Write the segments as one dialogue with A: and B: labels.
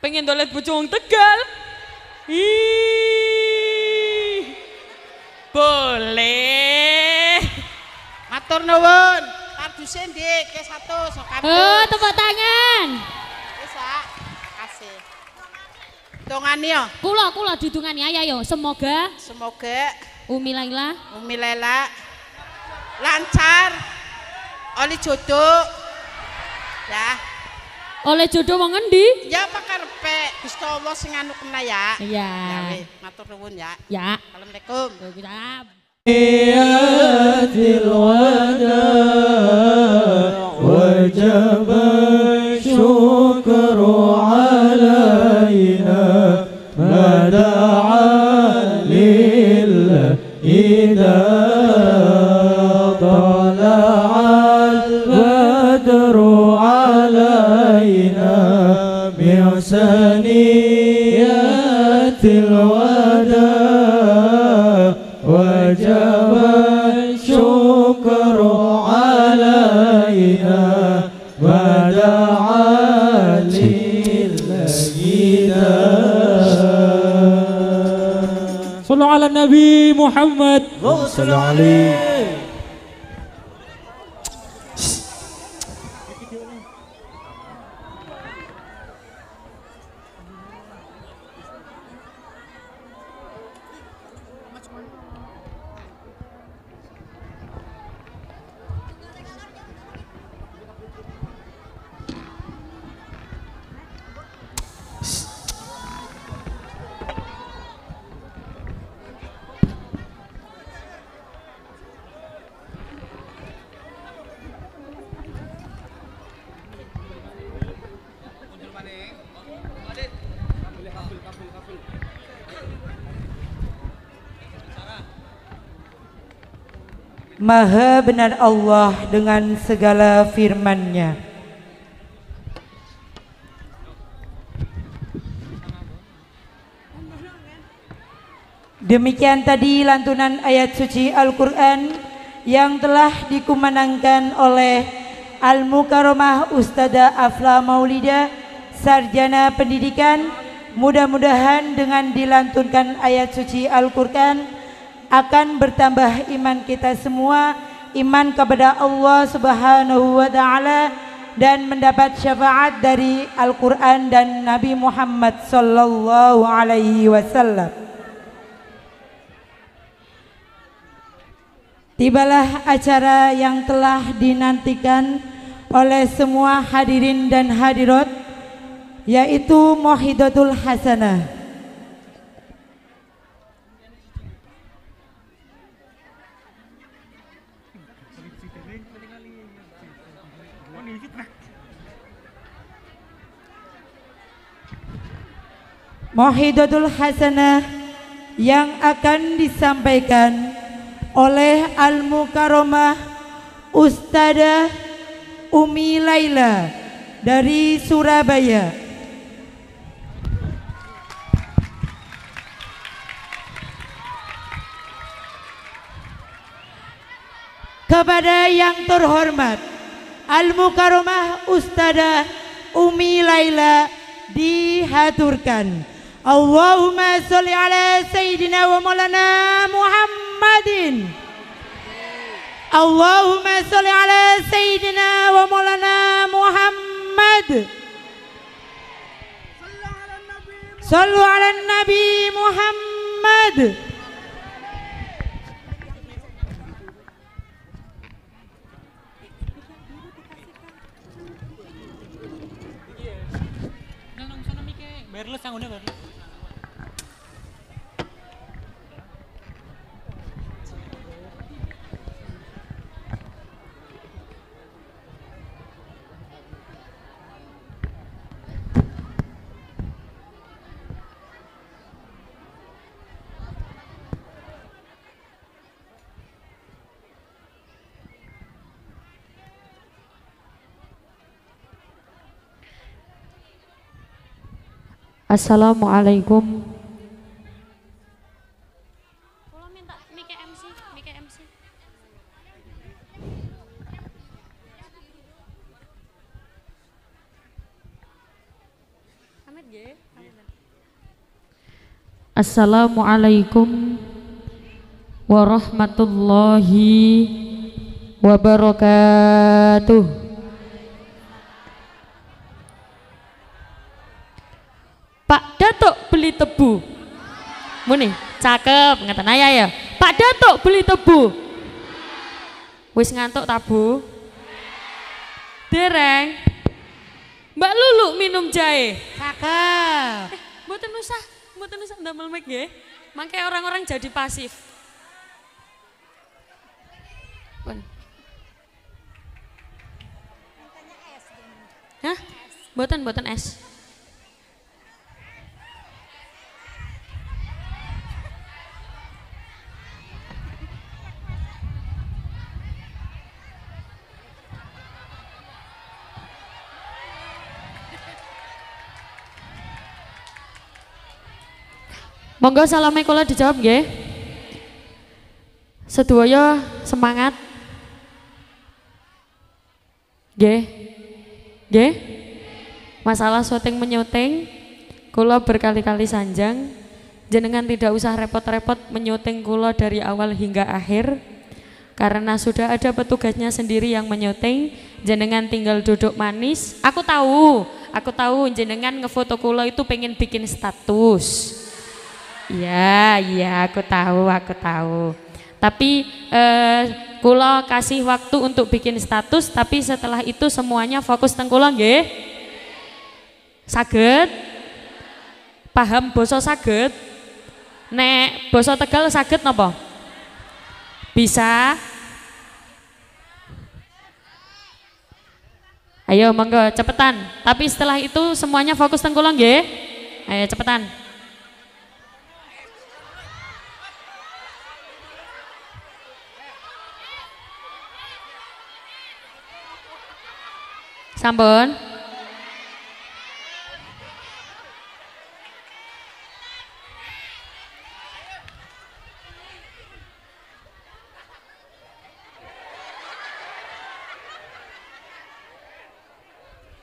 A: Pengen dolet bojo wong Tegal?
B: Ih. Boleh. Matur nuwun. Karduse ndek, ke satu sok Oh, tepuk tangan. Wis, Kasih. Tongani yo. Kula kula didungani ayo yo. Semoga semoga Umi Laila, Umi Laila lancar. Oli jodoh. Lah. Oleh jodoh wong endi? Ya apa karepe Gusti Allah sing anu kena ya.
C: Iya. Ya matur nuwun ya. Ya. Assalamualaikum. Waalaikumsalam. Ya
D: محمد صلى الله عليه Maha benar Allah dengan segala firman-Nya. Demikian tadi lantunan ayat suci Al-Quran yang telah dikumandangkan oleh Al-Mukarramah Ustada Afla Maulida Sarjana Pendidikan Mudah-mudahan dengan dilantunkan ayat suci Al-Quran akan bertambah iman kita semua iman kepada Allah Subhanahu wa taala dan mendapat syafaat dari Al-Qur'an dan Nabi Muhammad sallallahu alaihi wasallam. Tibalah acara yang telah dinantikan oleh semua hadirin dan hadirat yaitu Mohidatul Hasanah. Mohidatul Hasanah yang akan disampaikan oleh Al Mukaromah Ustadzah Umi Laila dari Surabaya. Kepada yang terhormat Al Mukaromah Ustadzah Umi Laila dihaturkan. Allahumma salli ala Sayyidina wa maulana Muhammadin Allahumma salli ala Sayyidina wa maulana Muhammad Sallu ala Nabi Muhammad yang udah berlus.
A: Assalamualaikum Assalamualaikum warahmatullahi wabarakatuh. beli tebu muni cakep ngeten aja ya Pak Datuk beli tebu wis ngantuk tabu dereng Mbak Lulu minum jahe cakep eh, mboten usah mboten usah ndamel mic nggih mangke orang-orang jadi pasif Pun. Hah? buatan buatan es. Monggo salame kula dijawab ya. Sedoyo semangat. g? g? Masalah syuting menyuting kula berkali-kali sanjang jenengan tidak usah repot-repot menyuting kula dari awal hingga akhir karena sudah ada petugasnya sendiri yang menyuting jenengan tinggal duduk manis aku tahu aku tahu jenengan ngefoto kula itu pengen bikin status Iya, iya aku tahu, aku tahu. Tapi eh, kulo kasih waktu untuk bikin status, tapi setelah itu semuanya fokus teng kulo Saget? Paham bosok sakit? Nek bosok Tegal sakit, nopo? Bisa? Ayo monggo cepetan. Tapi setelah itu semuanya fokus teng kulo Ayo cepetan. 3번.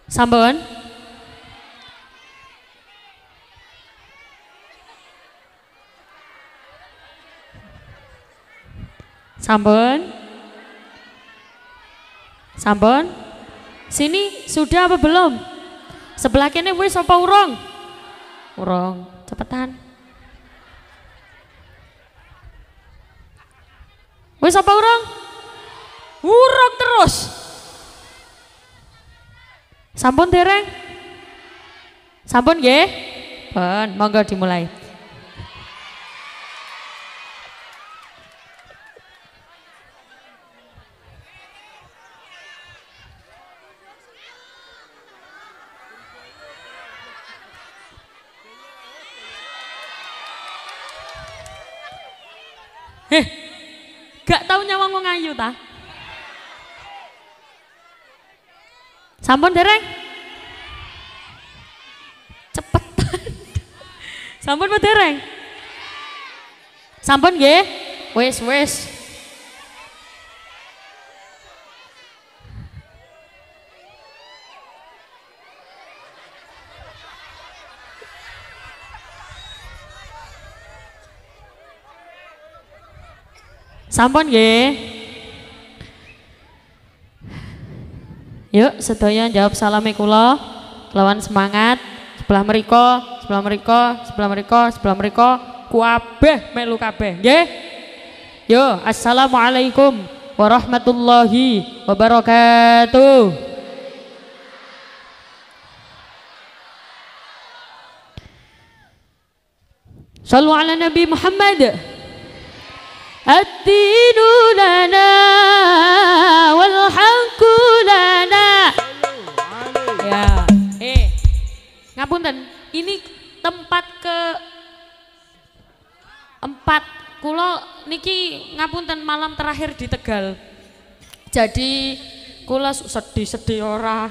A: 3번. 3번. 3번. Sini sudah apa belum? Sebelah kene wis apa urung? Urung, cepetan. Wis apa urung? Urung terus. Sampun dereng? Sampun nggih? Ben, monggo dimulai. Heh, gak tau nyawang wong ayu ta? Sampun dereng? Cepetan. Sampun dereng? Sampun gak, wes wes. Sampun ye. Yuk sedaya jawab salame kula lawan semangat sebelah meriko sebelah meriko sebelah meriko sebelah meriko kuabeh melu kabeh ye. Yo, assalamualaikum warahmatullahi wabarakatuh. Sallu ala Nabi Muhammad. الدين لنا والحق لنا ya eh ngapunten ini tempat ke empat kulo niki ngapunten malam terakhir di Tegal jadi kulo sedih sedih ora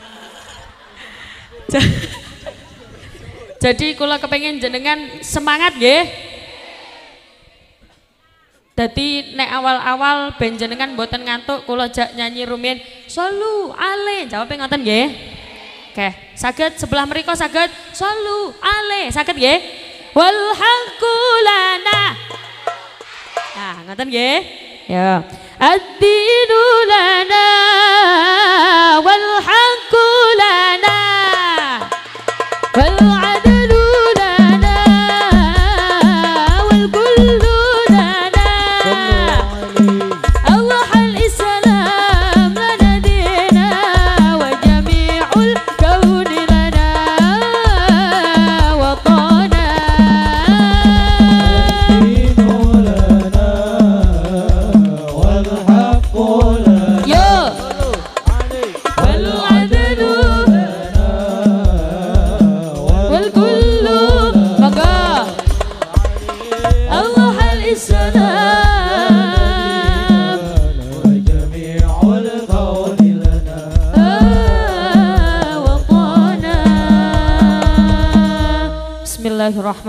A: jadi kulo kepengen jenengan semangat ya Dadi nek awal-awal benjenengan boten ngantuk kula jak nyanyi rumiyin solu ale jawab ngoten nggih. Oke, saged sebelah mereka saged solu ale saged nggih. Wal Nah, ngoten nggih. Ya. Ad-dinu lana wal Wal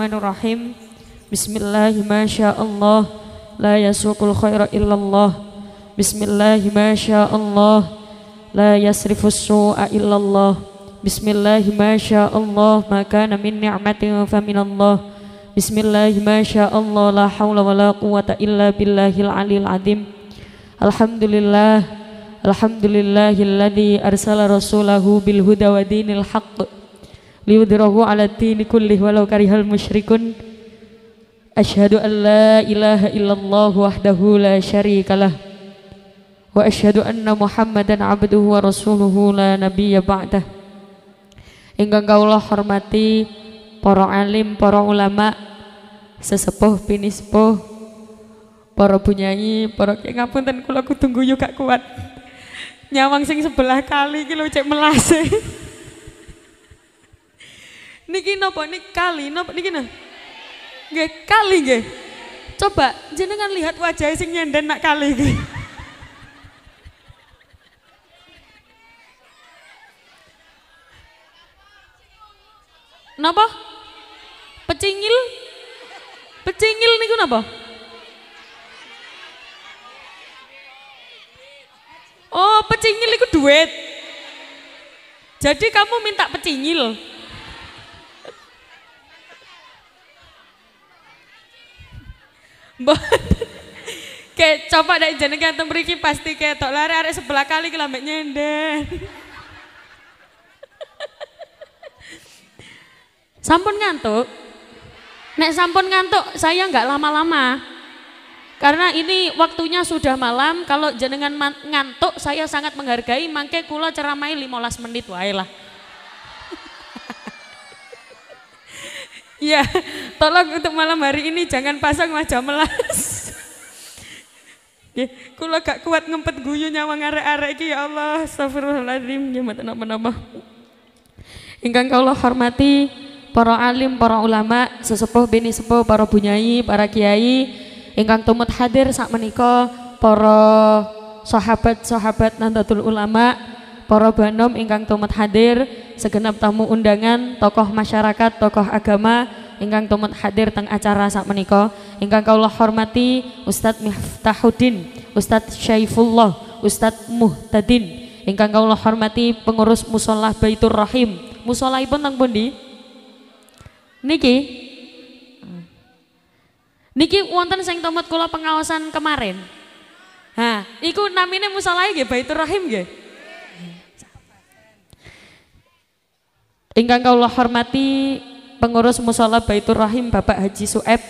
A: الرحمن الرحيم بسم الله ما شاء الله لا يسوق الخير إلا الله بسم الله ما شاء الله لا يصرف السوء إلا الله بسم الله ما شاء الله ما كان من نعمة فمن الله بسم الله ما شاء الله لا حول ولا قوة إلا بالله العلي العظيم الحمد لله الحمد لله الذي أرسل رسوله بالهدى ودين الحق liudrohu ala tini kullih walau karihal musyrikun Ashadu an la ilaha illallah wahdahu la syarikalah Wa ashadu anna muhammadan abduhu wa rasuluhu la nabiyya ba'dah Hingga Allah hormati para alim, para ulama Sesepuh, pinispuh Para bunyai, para ngapun dan kula tunggu yuk kak kuat Nyawang sing sebelah kali kilo cek melase Niki nopo niki kali nopo niki nih Nggih, kali nggih. Coba jenengan lihat wajah sing nyenden nak kali nggih. Napa? Pecingil? Pecingil niku napa? Oh, pecingil itu duit. Jadi kamu minta pecingil. kayak coba dari jenengan teng pasti kayak tok lari arek sebelah kali ke lambek nyenden. sampun ngantuk? Nek sampun ngantuk, saya nggak lama-lama. Karena ini waktunya sudah malam, kalau jenengan ngantuk saya sangat menghargai, makanya kula ceramai 15 menit wailah. Ya, tolong untuk malam hari ini jangan pasang wajah melas. Nggih, kula gak kuat ngempet guyu nyawa ngarek arek iki ya Allah, astagfirullahalazim, nggih mboten nama napa Ingkang kula hormati para alim, para ulama, sesepuh bini sepuh, para bunyai, para kiai, ingkang tumut hadir saat menikah, para sahabat-sahabat Nahdlatul Ulama, para banom ingkang tumut hadir, segenap tamu undangan, tokoh masyarakat, tokoh agama ingkang tumut hadir teng acara saat menika. Ingkang kawula hormati Ustadz Miftahuddin, Ustadz Syaifullah, Ustadz Muhtadin. Ingkang kawula hormati pengurus musola Baitur Rahim. Musolahipun teng pundi? Niki Niki wonten sing tomat kula pengawasan kemarin. Ha, iku namine musalahe nggih Baitur Rahim nggih. Ingkang kaulah hormati pengurus musola Baitur Rahim Bapak Haji Sueb.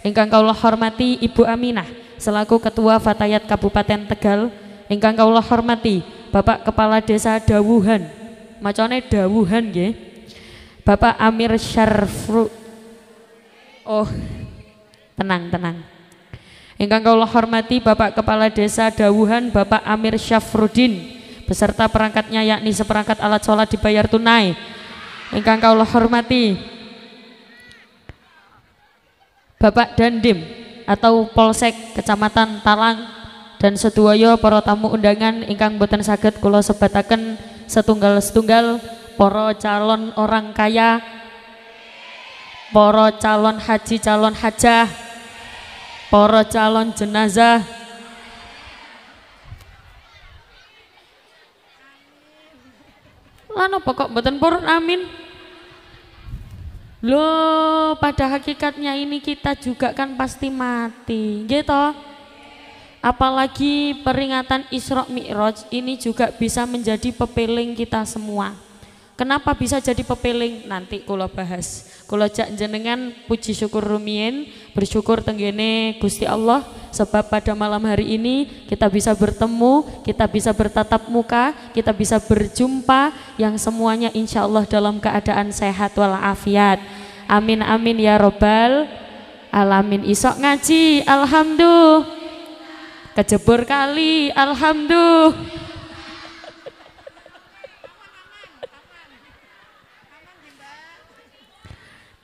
A: Ingkang kaulah hormati Ibu Aminah selaku Ketua Fatayat Kabupaten Tegal. Ingkang kaulah hormati Bapak Kepala Desa Dawuhan. Macone Dawuhan ya? Bapak Amir Syarfru. Oh, tenang tenang. Ingkang kaulah hormati Bapak Kepala Desa Dawuhan Bapak Amir Syafrudin beserta perangkatnya yakni seperangkat alat sholat dibayar tunai ingkang kau hormati Bapak Dandim atau Polsek Kecamatan Talang dan Setuwayo para tamu undangan ingkang boten saged kula sebataken setunggal-setunggal para calon orang kaya para calon haji calon hajah para calon jenazah Lano pokok beten por, purun amin? Lo pada hakikatnya ini kita juga kan pasti mati, gitu. Apalagi peringatan Isra Mi'raj ini juga bisa menjadi pepeling kita semua. Kenapa bisa jadi pepeling? Nanti kula bahas. Kula jak jenengan puji syukur rumien, bersyukur tenggene Gusti Allah sebab pada malam hari ini kita bisa bertemu, kita bisa bertatap muka, kita bisa berjumpa yang semuanya insya Allah dalam keadaan sehat walafiat. Amin amin ya robbal alamin. Isok ngaji, alhamdulillah. Kejebur kali, alhamdulillah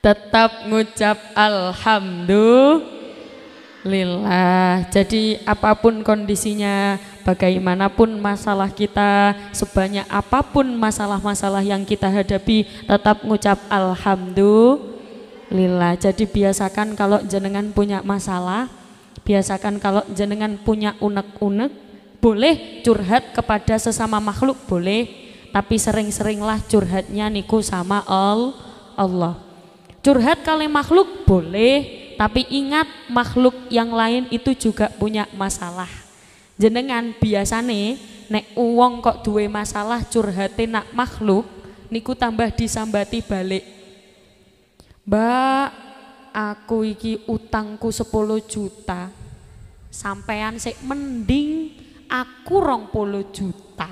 A: tetap ngucap alhamdulillah. Jadi apapun kondisinya, bagaimanapun masalah kita, sebanyak apapun masalah-masalah yang kita hadapi, tetap ngucap alhamdulillah. Jadi biasakan kalau jenengan punya masalah, biasakan kalau jenengan punya unek-unek, boleh curhat kepada sesama makhluk, boleh, tapi sering-seringlah curhatnya niku sama Allah. Curhat kalian makhluk boleh, tapi ingat makhluk yang lain itu juga punya masalah. Jenengan biasane nek uang kok duwe masalah curhate nak makhluk niku tambah disambati balik. Mbak, aku iki utangku 10 juta. Sampean sih mending aku rong puluh juta.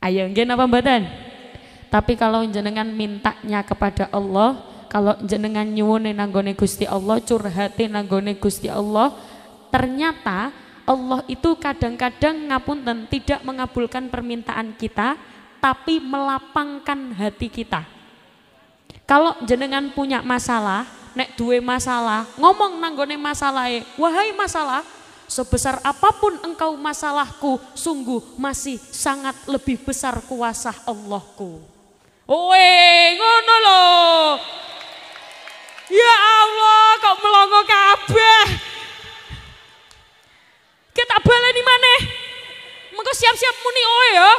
A: Ayo nggih apa mboten? Tapi kalau jenengan mintanya kepada Allah, kalau jenengan nyuwun nanggone Gusti Allah, curhatin nanggone Gusti Allah, ternyata Allah itu kadang-kadang ngapunten tidak mengabulkan permintaan kita, tapi melapangkan hati kita. Kalau jenengan punya masalah, nek duwe masalah, ngomong nanggone masalah, wahai masalah, sebesar apapun engkau masalahku, sungguh masih sangat lebih besar kuasa Allahku.
C: Owe, ngono lo, Ya
A: Allah, kok melongo kabeh. Kita baleni maneh. Mengko siap-siap muni oe ya.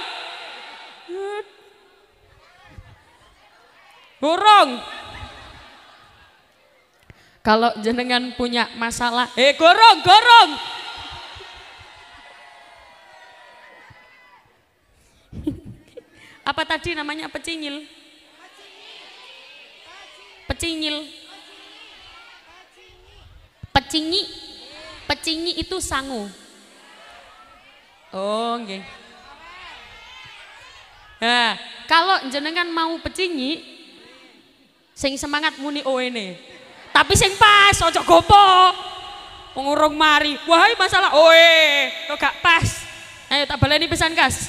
A: Gorong. Kalau jenengan punya masalah, eh gorong, gorong. Apa tadi namanya pecinyil? Pecinyil. Pecinyi. Pecinyi itu sangu. Oh, oke Okay. Nah, kalau jenengan mau pecinyi, sing semangat muni oene. Tapi sing pas, ojo gopo. pengurung mari, wahai masalah oe, kok gak pas. Ayo tak baleni pesan kas.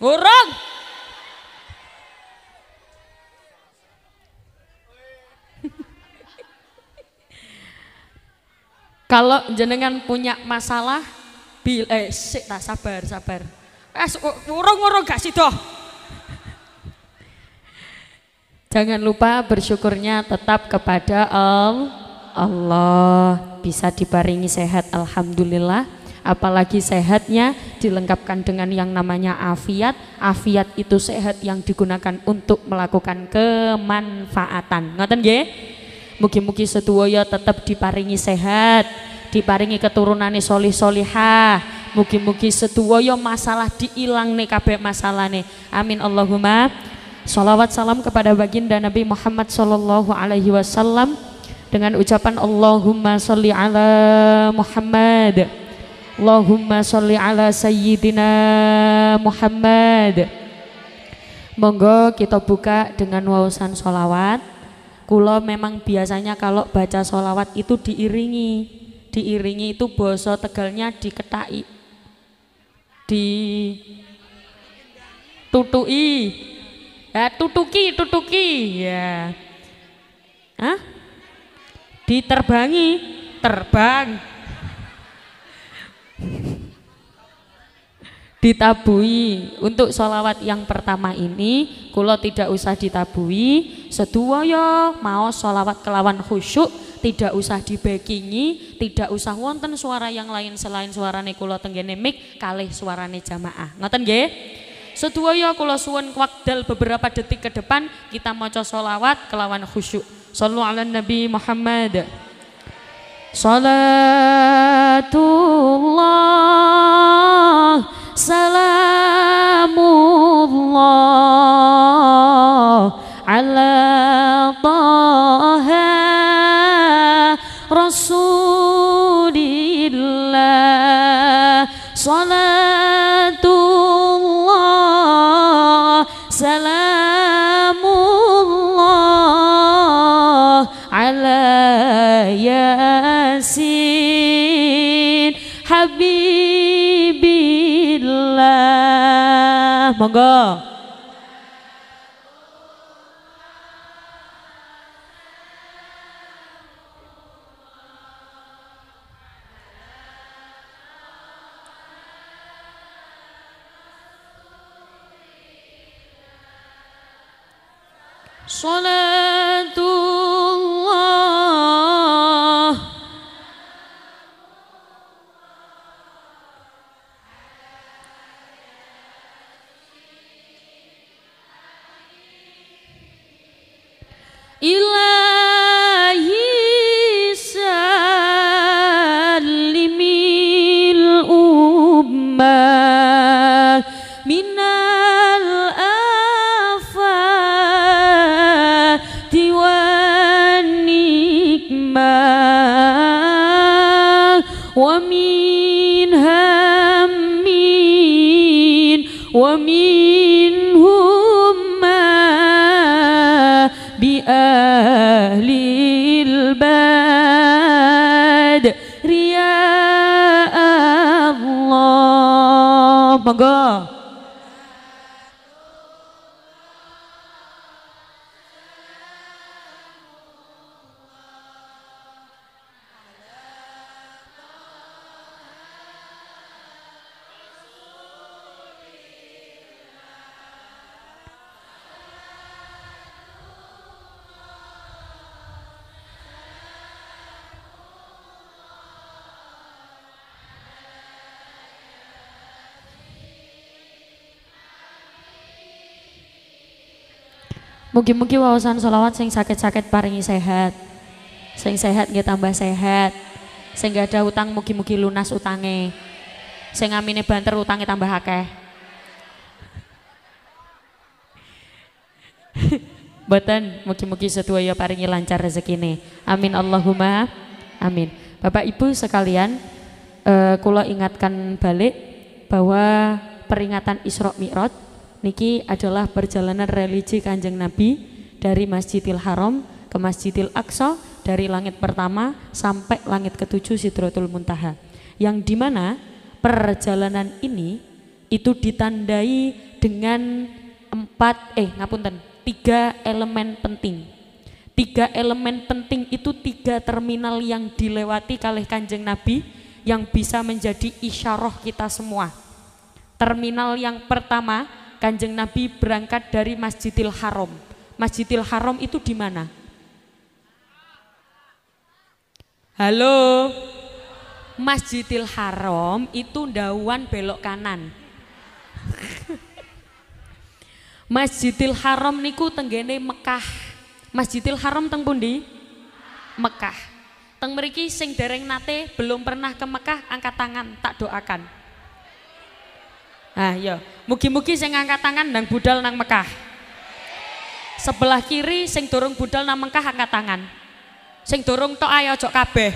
A: Ngurung. Kalau jenengan punya masalah, bil eh sik tak sabar sabar. Eh urung-urung gak sido. Jangan lupa bersyukurnya tetap kepada Allah. Bisa dibaringi sehat alhamdulillah. Apalagi sehatnya dilengkapkan dengan yang namanya afiat. Afiat itu sehat yang digunakan untuk melakukan kemanfaatan. Ngoten nggih? Mugi-mugi sedoyo ya, tetap diparingi sehat, diparingi keturunan nih solih solihah. Mugi-mugi sedoyo ya, masalah diilang nih kabeh masalah nih. Amin Allahumma. Salawat salam kepada baginda Nabi Muhammad Sallallahu Alaihi Wasallam dengan ucapan Allahumma sholli ala Muhammad. Allahumma sholli ala Sayyidina Muhammad. Monggo kita buka dengan wawasan sholawat Kulo memang biasanya kalau baca solawat itu diiringi, diiringi itu boso tegalnya diketai, di tutui, ya tutuki, tutuki, ya, ah, diterbangi, terbang ditabui untuk sholawat yang pertama ini kulo tidak usah ditabui seduwoyo mau sholawat kelawan khusyuk tidak usah dibekingi tidak usah wonten suara yang lain selain suarane kulo tenggene mik kalih suarane jamaah ngoten nggih seduwoyo kulo suwun wakdal beberapa detik ke depan kita maca sholawat kelawan khusyuk Sallu ala Nabi Muhammad. Salatullah Salamullah Ala Taha Rasulillah Salat monggo Salatu إلا Mugi-mugi wawasan solawat sing sakit-sakit paringi sehat. Sing sehat nggih tambah sehat. Sing gak ada utang mugi-mugi lunas utange. Sing amine banter utange tambah akeh. Boten, mugi-mugi ya paringi lancar rezekine. Amin Allahumma amin. Bapak Ibu sekalian, eh, kula ingatkan balik bahwa peringatan Isra Mi'raj niki adalah perjalanan religi Kanjeng Nabi dari Masjidil Haram ke Masjidil Aqsa dari langit pertama sampai langit ketujuh Sidratul Muntaha yang dimana perjalanan ini itu ditandai dengan empat eh ngapunten tiga elemen penting tiga elemen penting itu tiga terminal yang dilewati oleh kanjeng Nabi yang bisa menjadi isyarah kita semua terminal yang pertama Kanjeng Nabi berangkat dari Masjidil Haram. Masjidil Haram itu di mana? Halo. Masjidil Haram itu dawan belok kanan. Masjidil Haram niku tenggene Mekah. Masjidil Haram teng pundi? Mekah. Teng mriki sing dereng nate belum pernah ke Mekah angkat tangan tak doakan. Nah, yo. Iya. Mugi-mugi sing angkat tangan nang budal nang Mekah. Sebelah kiri sing dorong budal nang Mekah angkat tangan. Sing dorong tok ayo ojo kabeh.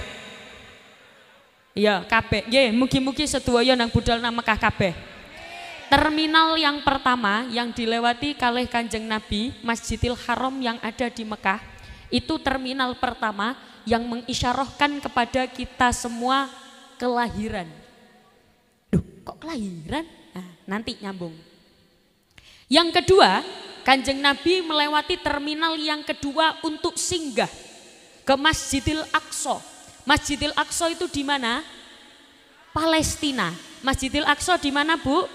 A: Iya, kabeh. Nggih, mugi-mugi sedoyo nang budal nang Mekah kabeh. Terminal yang pertama yang dilewati kalih Kanjeng Nabi, Masjidil Haram yang ada di Mekah, itu terminal pertama yang mengisyarahkan kepada kita semua kelahiran. Duh, kok kelahiran? Ah, nanti nyambung. Yang kedua, Kanjeng Nabi melewati terminal yang kedua untuk singgah ke Masjidil Aqsa. Masjidil Aqsa itu di mana? Palestina. Masjidil Aqsa di mana, Bu?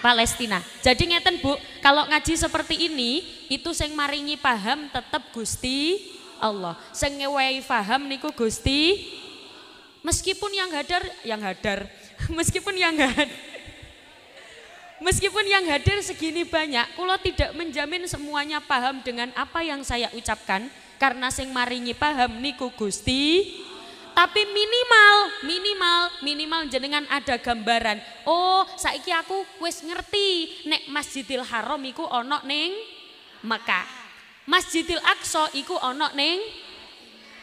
A: Palestina. Jadi ngeten Bu, kalau ngaji seperti ini itu sing maringi paham tetap Gusti Allah. Sing ngewehi paham niku Gusti. Meskipun yang hadar, yang hadar. Meskipun yang hadar Meskipun yang hadir segini banyak, kulo tidak menjamin semuanya paham dengan apa yang saya ucapkan karena sing maringi paham niku Gusti. Tapi minimal, minimal, minimal jenengan ada gambaran. Oh, saiki aku wis ngerti nek Masjidil Haram iku ana ning Mekah. Masjidil Aqsa iku ana ning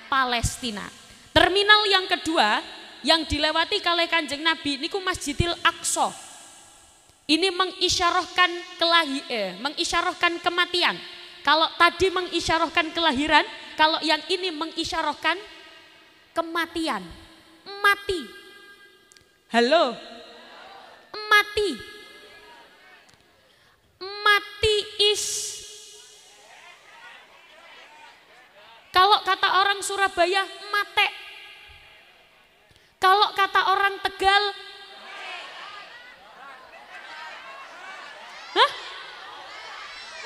A: Palestina. Terminal yang kedua yang dilewati kalih Kanjeng Nabi niku Masjidil Aqsa ini mengisyarahkan kelahi eh, mengisyarahkan kematian. Kalau tadi mengisyarahkan kelahiran, kalau yang ini mengisyarahkan kematian. Mati. Halo. Mati. Mati is Kalau kata orang Surabaya, mate. Kalau kata orang Tegal, Hah?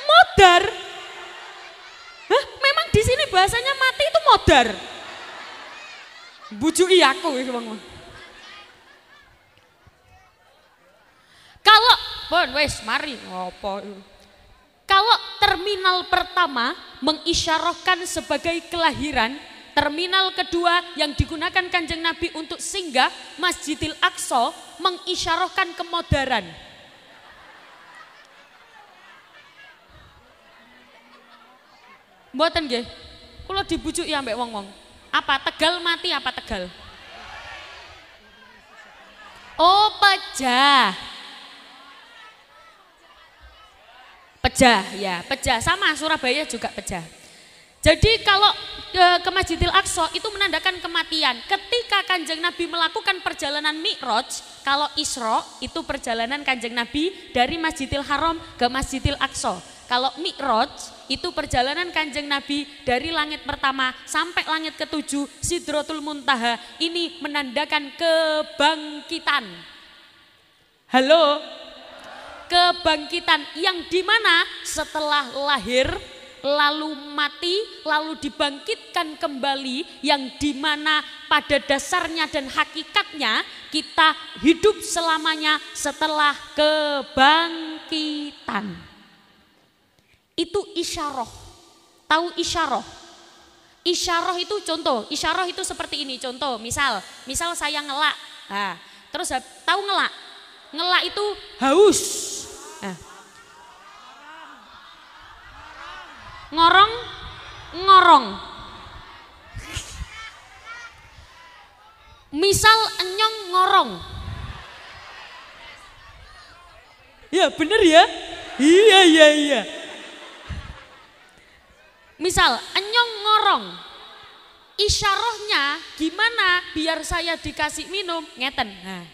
A: Modar? Hah? Memang di sini bahasanya mati itu modar. iya aku Kalau pun wes mari ngopo Kalau terminal pertama mengisyarahkan sebagai kelahiran, terminal kedua yang digunakan Kanjeng Nabi untuk singgah Masjidil Aqsa mengisyarahkan kemodaran. Mboten nggih. Kula dibujuk ya ambek wong-wong. Apa Tegal mati apa Tegal? Oh, peja, peja ya, peja sama Surabaya juga peja. Jadi kalau ke, ke Masjidil Aqsa itu menandakan kematian. Ketika Kanjeng Nabi melakukan perjalanan Mi'raj, kalau Isra itu perjalanan Kanjeng Nabi dari Masjidil Haram ke Masjidil Aqsa. Kalau Mi'raj itu perjalanan kanjeng Nabi dari langit pertama sampai langit ketujuh Sidrotul Muntaha ini menandakan kebangkitan. Halo? Kebangkitan yang dimana setelah lahir lalu mati, lalu dibangkitkan kembali yang dimana pada dasarnya dan hakikatnya kita hidup selamanya setelah kebangkitan itu isyarah. Tahu isyarah? Isyarah itu contoh, isyarah itu seperti ini contoh. Misal, misal saya ngelak. Nah, terus tahu ngelak? Ngelak itu haus. Nah. Ngorong, ngorong. Misal enyong ngorong. Ya bener ya? Iya, iya, iya. Misal, enyong ngorong. Isyarahnya gimana biar saya dikasih minum? Ngeten. Nah,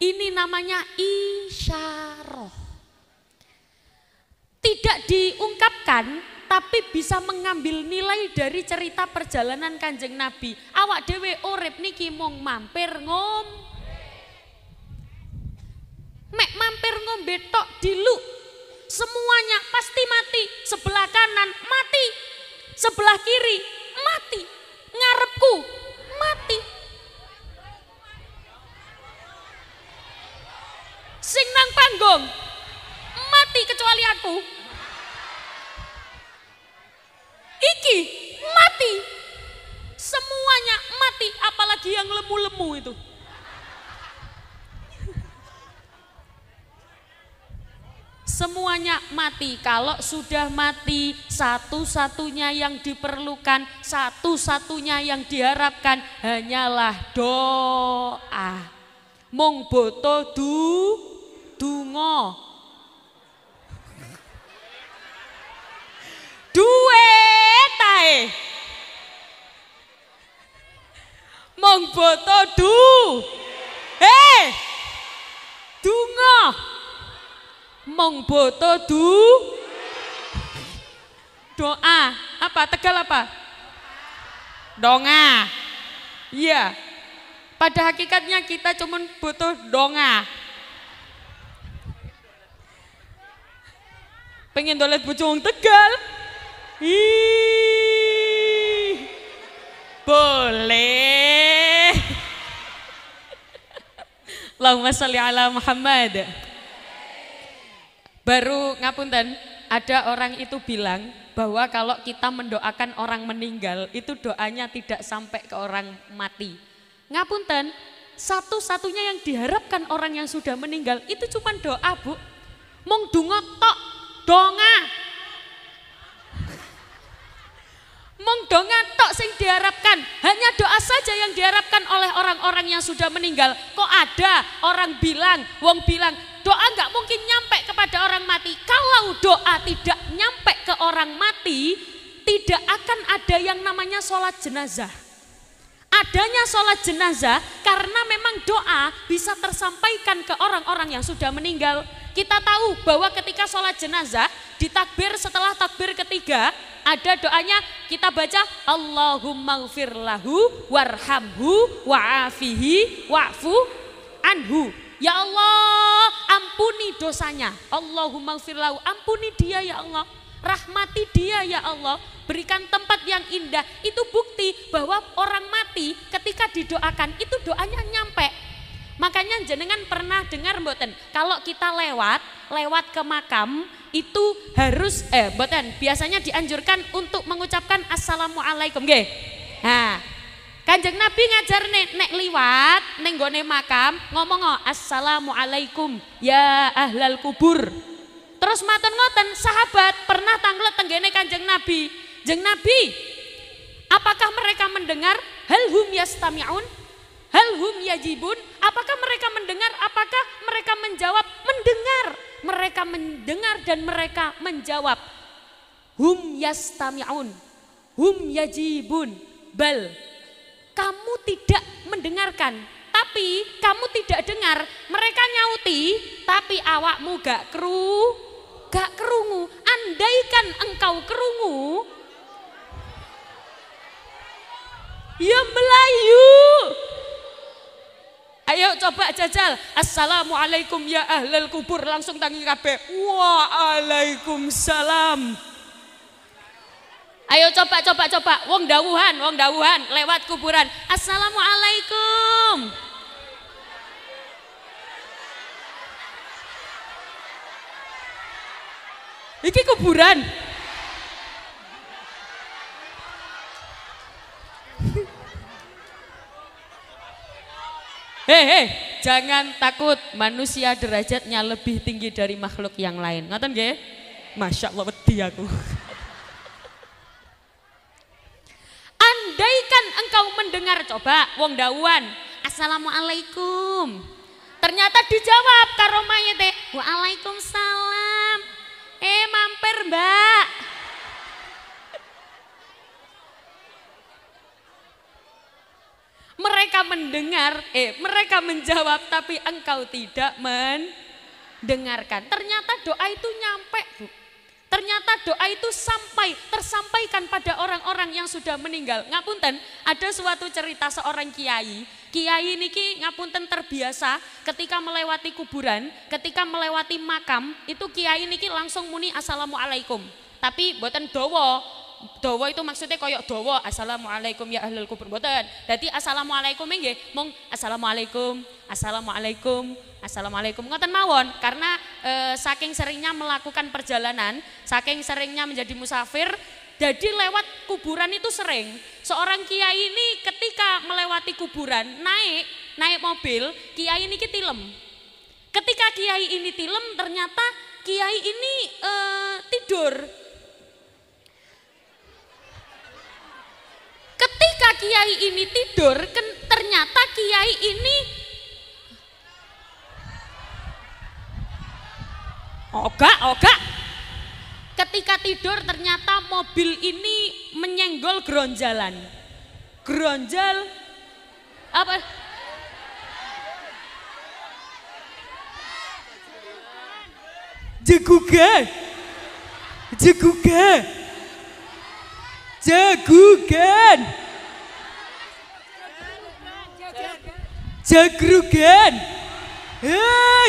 A: ini namanya isyarah. Tidak diungkapkan, tapi bisa mengambil nilai dari cerita perjalanan kanjeng Nabi. Awak dewe orep niki mung mampir ngom. Mek mampir ngom betok diluk semuanya pasti mati. Sebelah kanan mati, sebelah kiri mati, ngarepku mati. Sing nang panggung mati kecuali aku. Iki mati. Semuanya mati apalagi yang lemu-lemu itu. semuanya mati. Kalau sudah mati, satu-satunya yang diperlukan, satu-satunya yang diharapkan hanyalah doa. Mong boto du dungo. Duwe tae. Mong boto du. Eh. Dungo. dungo. Mong boto du doa apa tegal apa donga iya pada hakikatnya kita cuman butuh donga pengen dolet bujung tegal Ih, boleh Allahumma salli ala Muhammad. Baru ngapunten, ada orang itu bilang bahwa kalau kita mendoakan orang meninggal itu doanya tidak sampai ke orang mati. Ngapunten, satu-satunya yang diharapkan orang yang sudah meninggal itu cuma doa, Bu. mong dungo tok, donga, mengdonga tok sing diharapkan. Hanya doa saja yang diharapkan oleh orang-orang yang sudah meninggal. Kok ada orang bilang, wong bilang, doa nggak mungkin nyampe kepada orang mati. Kalau doa tidak nyampe ke orang mati, tidak akan ada yang namanya sholat jenazah. Adanya sholat jenazah karena memang doa bisa tersampaikan ke orang-orang yang sudah meninggal. Kita tahu bahwa ketika sholat jenazah ditakbir setelah takbir ketiga ada doanya kita baca Allahumma lahu warhamhu wa'afihi wa'fu anhu. Ya Allah ampuni dosanya. Allahumma lahu ampuni dia ya Allah. Rahmati dia ya Allah, berikan tempat yang indah. Itu bukti bahwa orang mati ketika didoakan itu doanya nyampe. Makanya jenengan pernah dengar mboten, kalau kita lewat, lewat ke makam itu harus eh mboten, biasanya dianjurkan untuk mengucapkan assalamualaikum nggih. Nah, Kanjeng Nabi ngajar nek, nek liwat ning makam ngomong oh, assalamualaikum ya ahlal kubur. Terus matur ngoten, sahabat pernah tanglet tenggene Kanjeng Nabi. Jeng Nabi, apakah mereka mendengar hal hum yastami'un? Hal hum yajibun? Apakah mereka mendengar? Apakah mereka menjawab? Mendengar. Mereka mendengar dan mereka menjawab. Hum yastami'un. Hum yajibun. Bal. Kamu tidak mendengarkan tapi kamu tidak dengar. Mereka nyauti, tapi awakmu gak keru, gak kerungu. Andaikan engkau kerungu, ya Melayu. Ayo coba jajal. Assalamualaikum ya ahlul kubur. Langsung tangi kabeh. Waalaikumsalam. Ayo coba coba coba. Wong dawuhan, wong dawuhan lewat kuburan. Assalamualaikum. Iki kuburan. Hei, hey, jangan takut manusia derajatnya lebih tinggi dari makhluk yang lain. Ngatain gak? Masya Allah beti aku. Andaikan engkau mendengar coba wong Dawan. Assalamualaikum. Ternyata dijawab karomanya teh. Waalaikumsalam. Eh mampir mbak. Mereka mendengar, eh mereka menjawab tapi engkau tidak mendengarkan. Ternyata doa itu nyampe bu. Ternyata doa itu sampai tersampaikan pada orang-orang yang sudah meninggal. Ngapunten, ada suatu cerita seorang kiai Kiai niki ngapunten terbiasa ketika melewati kuburan, ketika melewati makam, itu kiai niki langsung muni assalamualaikum. Tapi buatan dowo, dowo itu maksudnya koyok dowo assalamualaikum ya ahlul kubur buatan. Jadi assalamualaikum enggak, mong assalamualaikum, assalamualaikum, assalamualaikum ngoten mawon karena e, saking seringnya melakukan perjalanan, saking seringnya menjadi musafir, jadi lewat kuburan itu sering. Seorang kiai ini ketika melewati kuburan, naik, naik mobil, kiai ini tilem. Ketika kiai ini tilem, ternyata kiai ini uh, tidur. Ketika kiai ini tidur, ternyata kiai ini oka oka. Ketika tidur ternyata mobil ini menyenggol geronjalan. Geronjal apa? Jeguge. Jeguge. Jagugan. Jagrugan. Ya,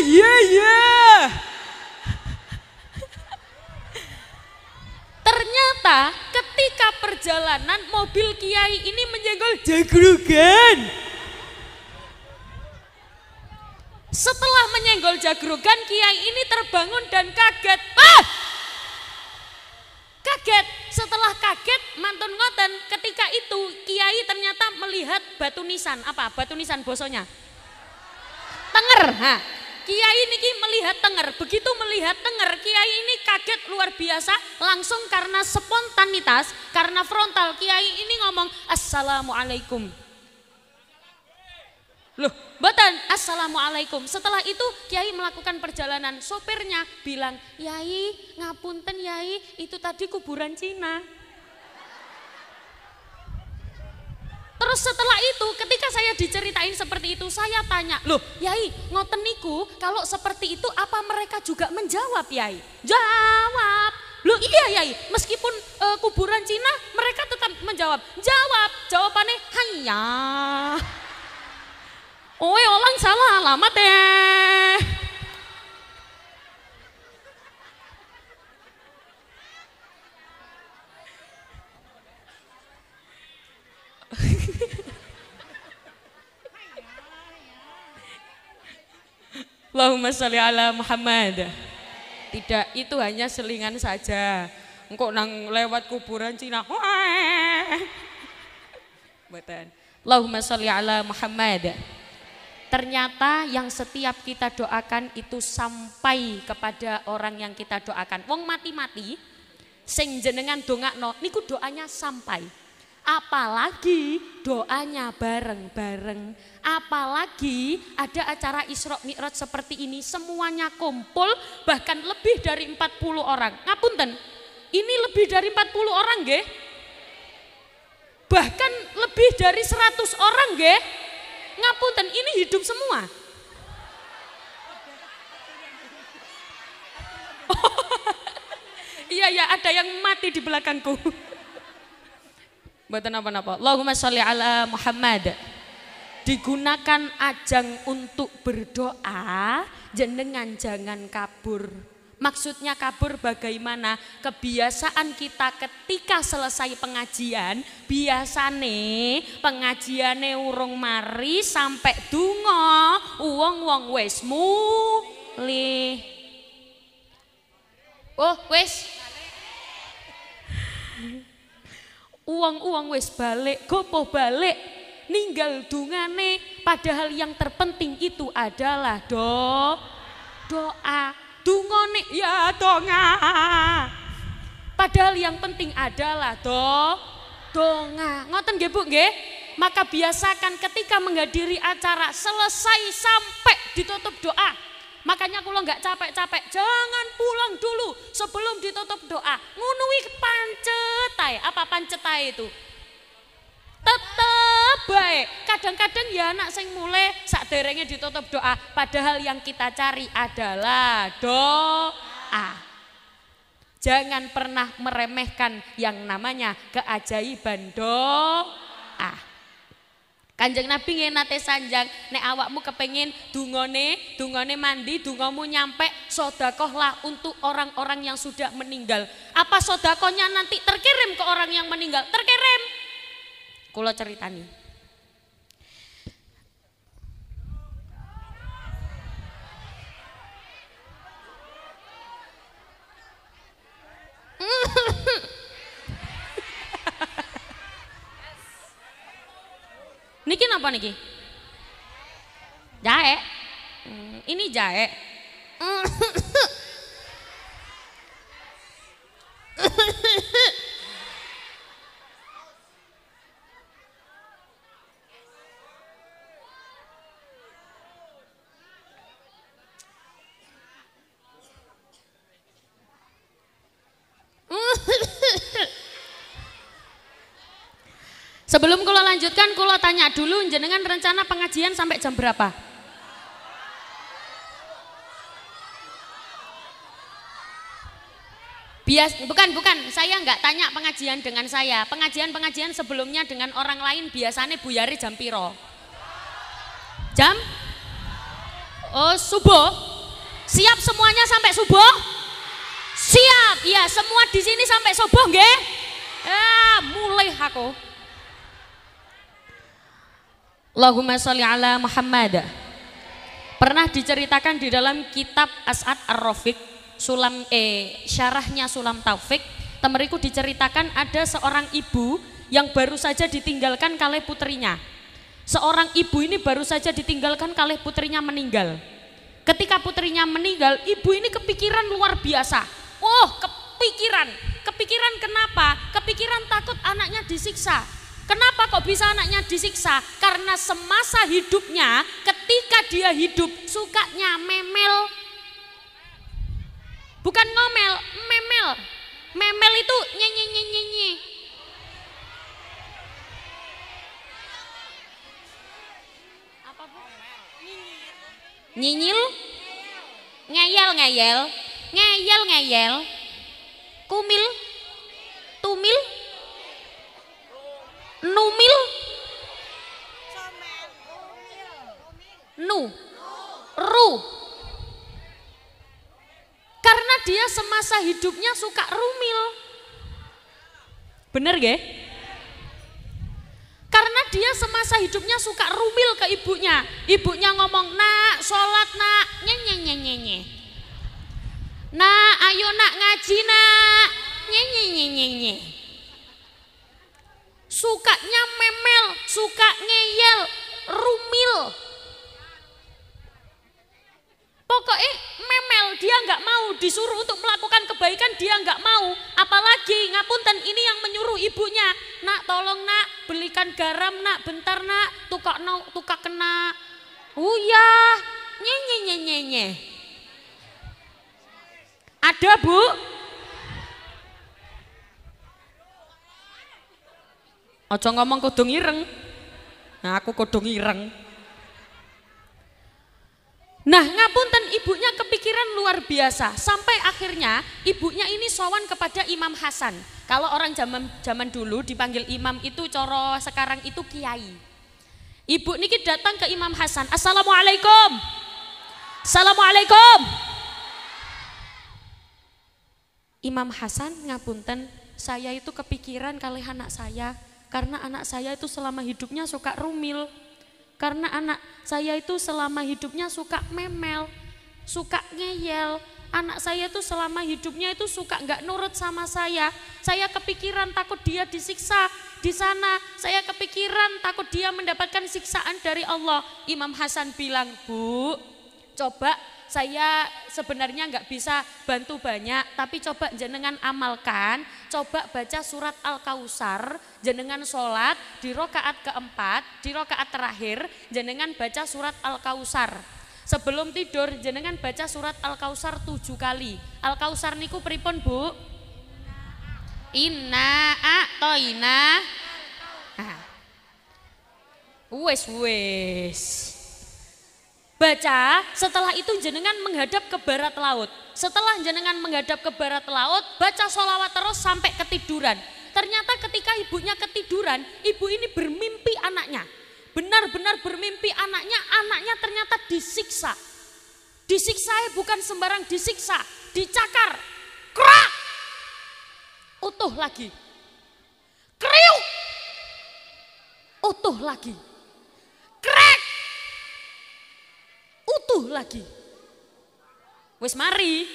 A: yeah, yeah. Ternyata ketika perjalanan mobil kiai ini menyenggol jagrugan. Setelah menyenggol jagrugan, kiai ini terbangun dan kaget. Ah! Kaget, setelah kaget mantun ngoten ketika itu kiai ternyata melihat batu nisan apa batu nisan bosonya tenger ha Kiai ki melihat tenger, begitu melihat tenger, Kiai ini kaget luar biasa, langsung karena spontanitas, karena frontal, Kiai ini ngomong Assalamualaikum. Loh, betul, Assalamualaikum. Setelah itu Kiai melakukan perjalanan, sopirnya bilang, Yai, ngapunten Yai, itu tadi kuburan Cina. Terus setelah itu ketika saya diceritain seperti itu saya tanya, "Loh, Yai, ngoten niku kalau seperti itu apa mereka juga menjawab, Yai?" Jawab. "Loh, iya, Yai. Meskipun e, kuburan Cina, mereka tetap menjawab." Jawab. Jawabannya, "Hanya." ya orang salah alamat deh. Allahumma sholli ala Muhammad. Tidak, itu hanya selingan saja. Engkau nang lewat kuburan Cina. Buatan. Allahumma sholli ala Muhammad. Ternyata yang setiap kita doakan itu sampai kepada orang yang kita doakan. Wong mati-mati, sing jenengan dongakno, niku doanya sampai. Apalagi doanya bareng-bareng. Apalagi ada acara Isra Mi'raj seperti ini semuanya kumpul bahkan lebih dari 40 orang. Ngapunten. Ini lebih dari 40 orang nggih. Bahkan lebih dari 100 orang nggih. Ngapunten, ini hidup semua. Iya ya, ada yang mati di belakangku. Buatan apa-apa. Allahumma sholli ala Muhammad. Digunakan ajang untuk berdoa, jenengan jangan kabur. Maksudnya kabur bagaimana? Kebiasaan kita ketika selesai pengajian, biasane pengajiane urung mari sampai dungo, uang-uang wes mulih. Oh, wes uang-uang wis balik, gopo balik, ninggal dungane, padahal yang terpenting itu adalah do, doa, dungone ya donga. Padahal yang penting adalah do, donga. Ngoten nggih Bu nggih? Maka biasakan ketika menghadiri acara selesai sampai ditutup doa, Makanya kulo nggak capek-capek, jangan pulang dulu sebelum ditutup doa. Ngunui pancetai, apa pancetai itu? Tetep baik. Kadang-kadang ya anak sing mulai saat derengnya ditutup doa. Padahal yang kita cari adalah doa. Jangan pernah meremehkan yang namanya keajaiban doa. Kanjeng Nabi ingin nate sanjang, nek awakmu kepengin dungone, dungone mandi, dungomu nyampe, sodakohlah untuk orang-orang yang sudah meninggal. Apa sodakohnya nanti terkirim ke orang yang meninggal? Terkirim. Kulo ceritani. Mm-hmm. Niki apa niki? Jahe. Hmm, ini jahe. Sebelum kulo lanjutkan, kulo tanya dulu jenengan rencana pengajian sampai jam berapa? Bias, bukan, bukan. Saya enggak tanya pengajian dengan saya. Pengajian-pengajian sebelumnya dengan orang lain biasanya Bu Yari jam piro? Jam? Oh, subuh. Siap semuanya sampai subuh? Siap. Iya, semua di sini sampai subuh, nggih? Ya, ah, mulai aku. Allahumma sholli ala Muhammad. Pernah diceritakan di dalam kitab As'ad Ar-Rafiq, sulam eh syarahnya Sulam Taufik, temeriku diceritakan ada seorang ibu yang baru saja ditinggalkan kalih putrinya. Seorang ibu ini baru saja ditinggalkan kalih putrinya meninggal. Ketika putrinya meninggal, ibu ini kepikiran luar biasa. Oh, kepikiran. Kepikiran kenapa? Kepikiran takut anaknya disiksa Kenapa kok bisa anaknya disiksa? Karena semasa hidupnya ketika dia hidup sukanya memel. Bukan ngomel, memel. Memel itu nyenyi nyenyi Apa bu? Nyinyil? Ngeyel ngeyel. Ngeyel ngeyel. Kumil? Tumil? numil nu ru karena dia semasa hidupnya suka rumil bener gak? karena dia semasa hidupnya suka rumil ke ibunya ibunya ngomong nak sholat nak Nye nye nye. nak ayo nak ngaji nak nye nye, nye sukanya memel, suka ngeyel, rumil. Pokoknya memel, dia nggak mau disuruh untuk melakukan kebaikan, dia nggak mau. Apalagi ngapunten ini yang menyuruh ibunya, nak tolong nak belikan garam nak, bentar nak, tukak no, tukak kena. Uyah, oh nyenye nyenye nyenye. Ada bu? Aja ngomong kudu ireng. Nah, aku kudu ireng. Nah, ngapunten ibunya kepikiran luar biasa. Sampai akhirnya ibunya ini sowan kepada Imam Hasan. Kalau orang zaman zaman dulu dipanggil imam itu coro sekarang itu kiai. Ibu niki datang ke Imam Hasan. Assalamualaikum. Assalamualaikum. Imam Hasan ngapunten, saya itu kepikiran kali anak saya karena anak saya itu selama hidupnya suka rumil. Karena anak saya itu selama hidupnya suka memel, suka ngeyel. Anak saya itu selama hidupnya itu suka nggak nurut sama saya. Saya kepikiran takut dia disiksa di sana. Saya kepikiran takut dia mendapatkan siksaan dari Allah. Imam Hasan bilang, Bu, coba saya sebenarnya nggak bisa bantu banyak, tapi coba jenengan amalkan, coba baca surat Al-Kausar, jenengan sholat di rokaat keempat, di rokaat terakhir, jenengan baca surat Al-Kausar. Sebelum tidur, jenengan baca surat Al-Kausar tujuh kali. Al-Kausar niku pripun bu? Inna atau inna? Nah. Wes wes. Baca, setelah itu jenengan menghadap ke barat laut. Setelah jenengan menghadap ke barat laut, baca sholawat terus sampai ketiduran. Ternyata ketika ibunya ketiduran, ibu ini bermimpi anaknya. Benar-benar bermimpi anaknya, anaknya ternyata disiksa. Disiksa ya, bukan sembarang disiksa, dicakar. Krak! Utuh lagi. Kriuk! Utuh lagi. Krek! utuh lagi. wes mari.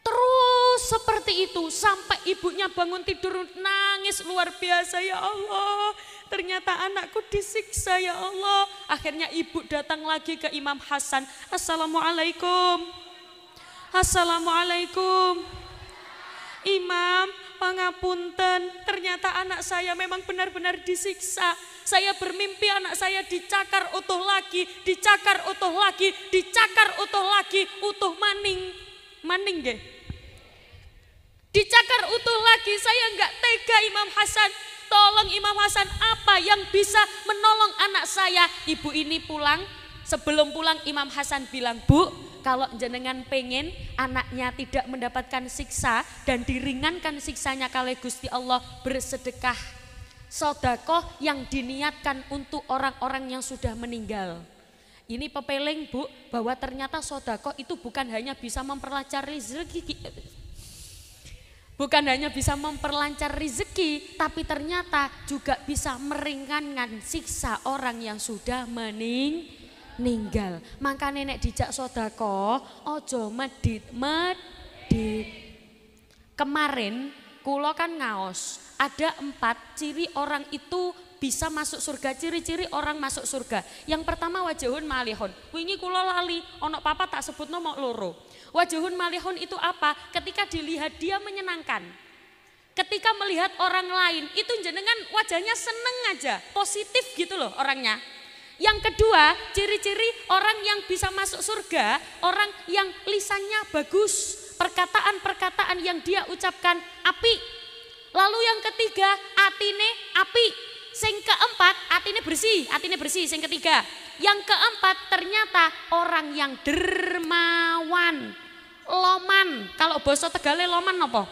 A: Terus seperti itu sampai ibunya bangun tidur nangis luar biasa ya Allah. Ternyata anakku disiksa ya Allah. Akhirnya ibu datang lagi ke Imam Hasan. Assalamualaikum. Assalamualaikum. Imam, pangapunten, ternyata anak saya memang benar-benar disiksa. Saya bermimpi anak saya dicakar utuh lagi, dicakar utuh lagi, dicakar utuh lagi, utuh maning. Maning gak? Dicakar utuh lagi, saya nggak tega Imam Hasan. Tolong Imam Hasan, apa yang bisa menolong anak saya? Ibu ini pulang, sebelum pulang Imam Hasan bilang, Bu, kalau jenengan pengen anaknya tidak mendapatkan siksa dan diringankan siksanya kalau Gusti Allah bersedekah sodakoh yang diniatkan untuk orang-orang yang sudah meninggal. Ini pepeling bu, bahwa ternyata sodakoh itu bukan hanya bisa memperlancar rezeki, bukan hanya bisa memperlancar rezeki, tapi ternyata juga bisa meringankan siksa orang yang sudah meninggal. Maka nenek dijak sodakoh, ojo medit medit. Kemarin kulo kan ngaos. Ada empat ciri orang itu bisa masuk surga, ciri-ciri orang masuk surga. Yang pertama wajahun malihon. Wingi kulo lali, onok papa tak sebut nomor loro. Wajahun malihon itu apa? Ketika dilihat dia menyenangkan. Ketika melihat orang lain, itu jenengan wajahnya seneng aja, positif gitu loh orangnya. Yang kedua, ciri-ciri orang yang bisa masuk surga, orang yang lisannya bagus, Perkataan-perkataan yang dia ucapkan api. Lalu yang ketiga, atine api. Sing keempat, atine bersih, atine bersih. Sing ketiga, yang keempat ternyata orang yang dermawan. Loman, kalau boso tegale loman apa?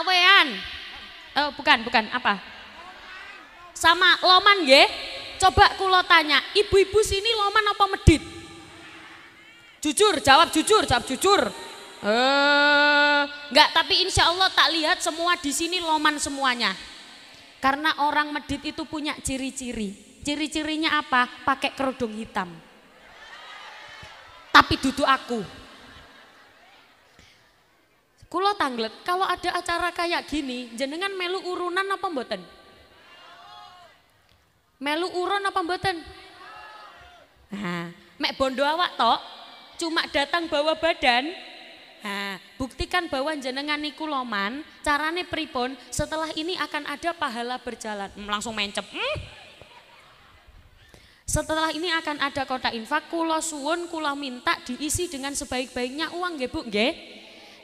A: Awean. Oh, bukan, bukan, apa? Sama loman ya. Coba kulo tanya, ibu-ibu sini loman apa medit? Jujur, jawab jujur, jawab jujur. Eh, enggak, tapi insya Allah tak lihat semua di sini loman semuanya. Karena orang medit itu punya ciri-ciri. Ciri-cirinya apa? Pakai kerudung hitam. Tapi duduk aku. Kulo tanglet, kalau ada acara kayak gini, jenengan melu urunan apa mboten? Melu urun apa mboten? Nah, mek bondo awak tok, cuma datang bawa badan, Nah, buktikan bahwa jenengan niku loman, carane pripun, setelah ini akan ada pahala berjalan. Hmm, langsung mencep. Hmm. Setelah ini akan ada kota infak, kula suwun, kula minta diisi dengan sebaik-baiknya uang nggih Bu nggih.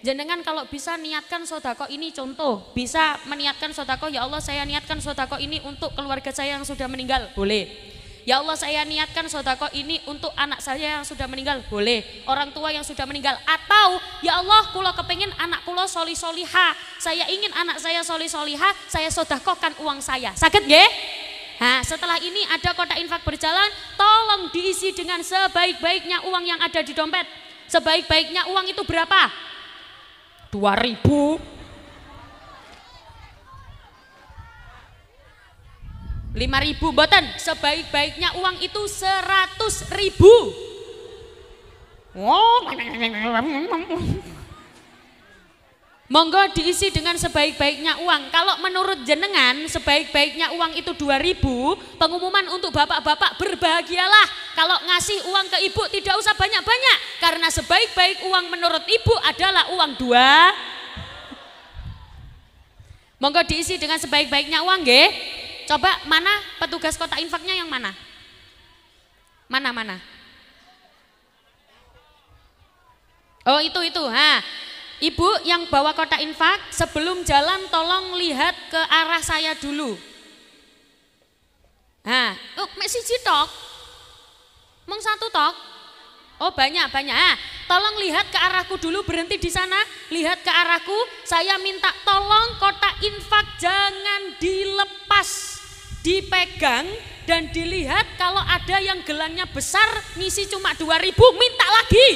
A: Jenengan kalau bisa niatkan sodako ini contoh, bisa meniatkan sodako ya Allah saya niatkan sodako ini untuk keluarga saya yang sudah meninggal, boleh. Ya Allah saya niatkan sodako ini untuk anak saya yang sudah meninggal boleh orang tua yang sudah meninggal atau ya Allah kulo kepingin anak kulo soli soliha saya ingin anak saya soli soliha saya sodakokan uang saya sakit gak? Nah, setelah ini ada kotak infak berjalan, tolong diisi dengan sebaik-baiknya uang yang ada di dompet. Sebaik-baiknya uang itu berapa? 2000 Lima ribu, boten. Sebaik-baiknya uang itu seratus ribu. Oh. Monggo diisi dengan sebaik-baiknya uang. Kalau menurut jenengan sebaik-baiknya uang itu dua ribu pengumuman untuk bapak-bapak berbahagialah. Kalau ngasih uang ke ibu tidak usah banyak-banyak karena sebaik-baik uang menurut ibu adalah uang dua. Monggo diisi dengan sebaik-baiknya uang, nggih. Coba mana petugas kotak infaknya yang mana? Mana mana? Oh itu itu. Ha. Ibu yang bawa kotak infak sebelum jalan tolong lihat ke arah saya dulu. Nah, oh, mek siji tok. Mung satu tok. Oh banyak banyak. Nah, tolong lihat ke arahku dulu berhenti di sana. Lihat ke arahku. Saya minta tolong kotak infak jangan dilepas dipegang dan dilihat kalau ada yang gelangnya besar ngisi cuma 2000 minta lagi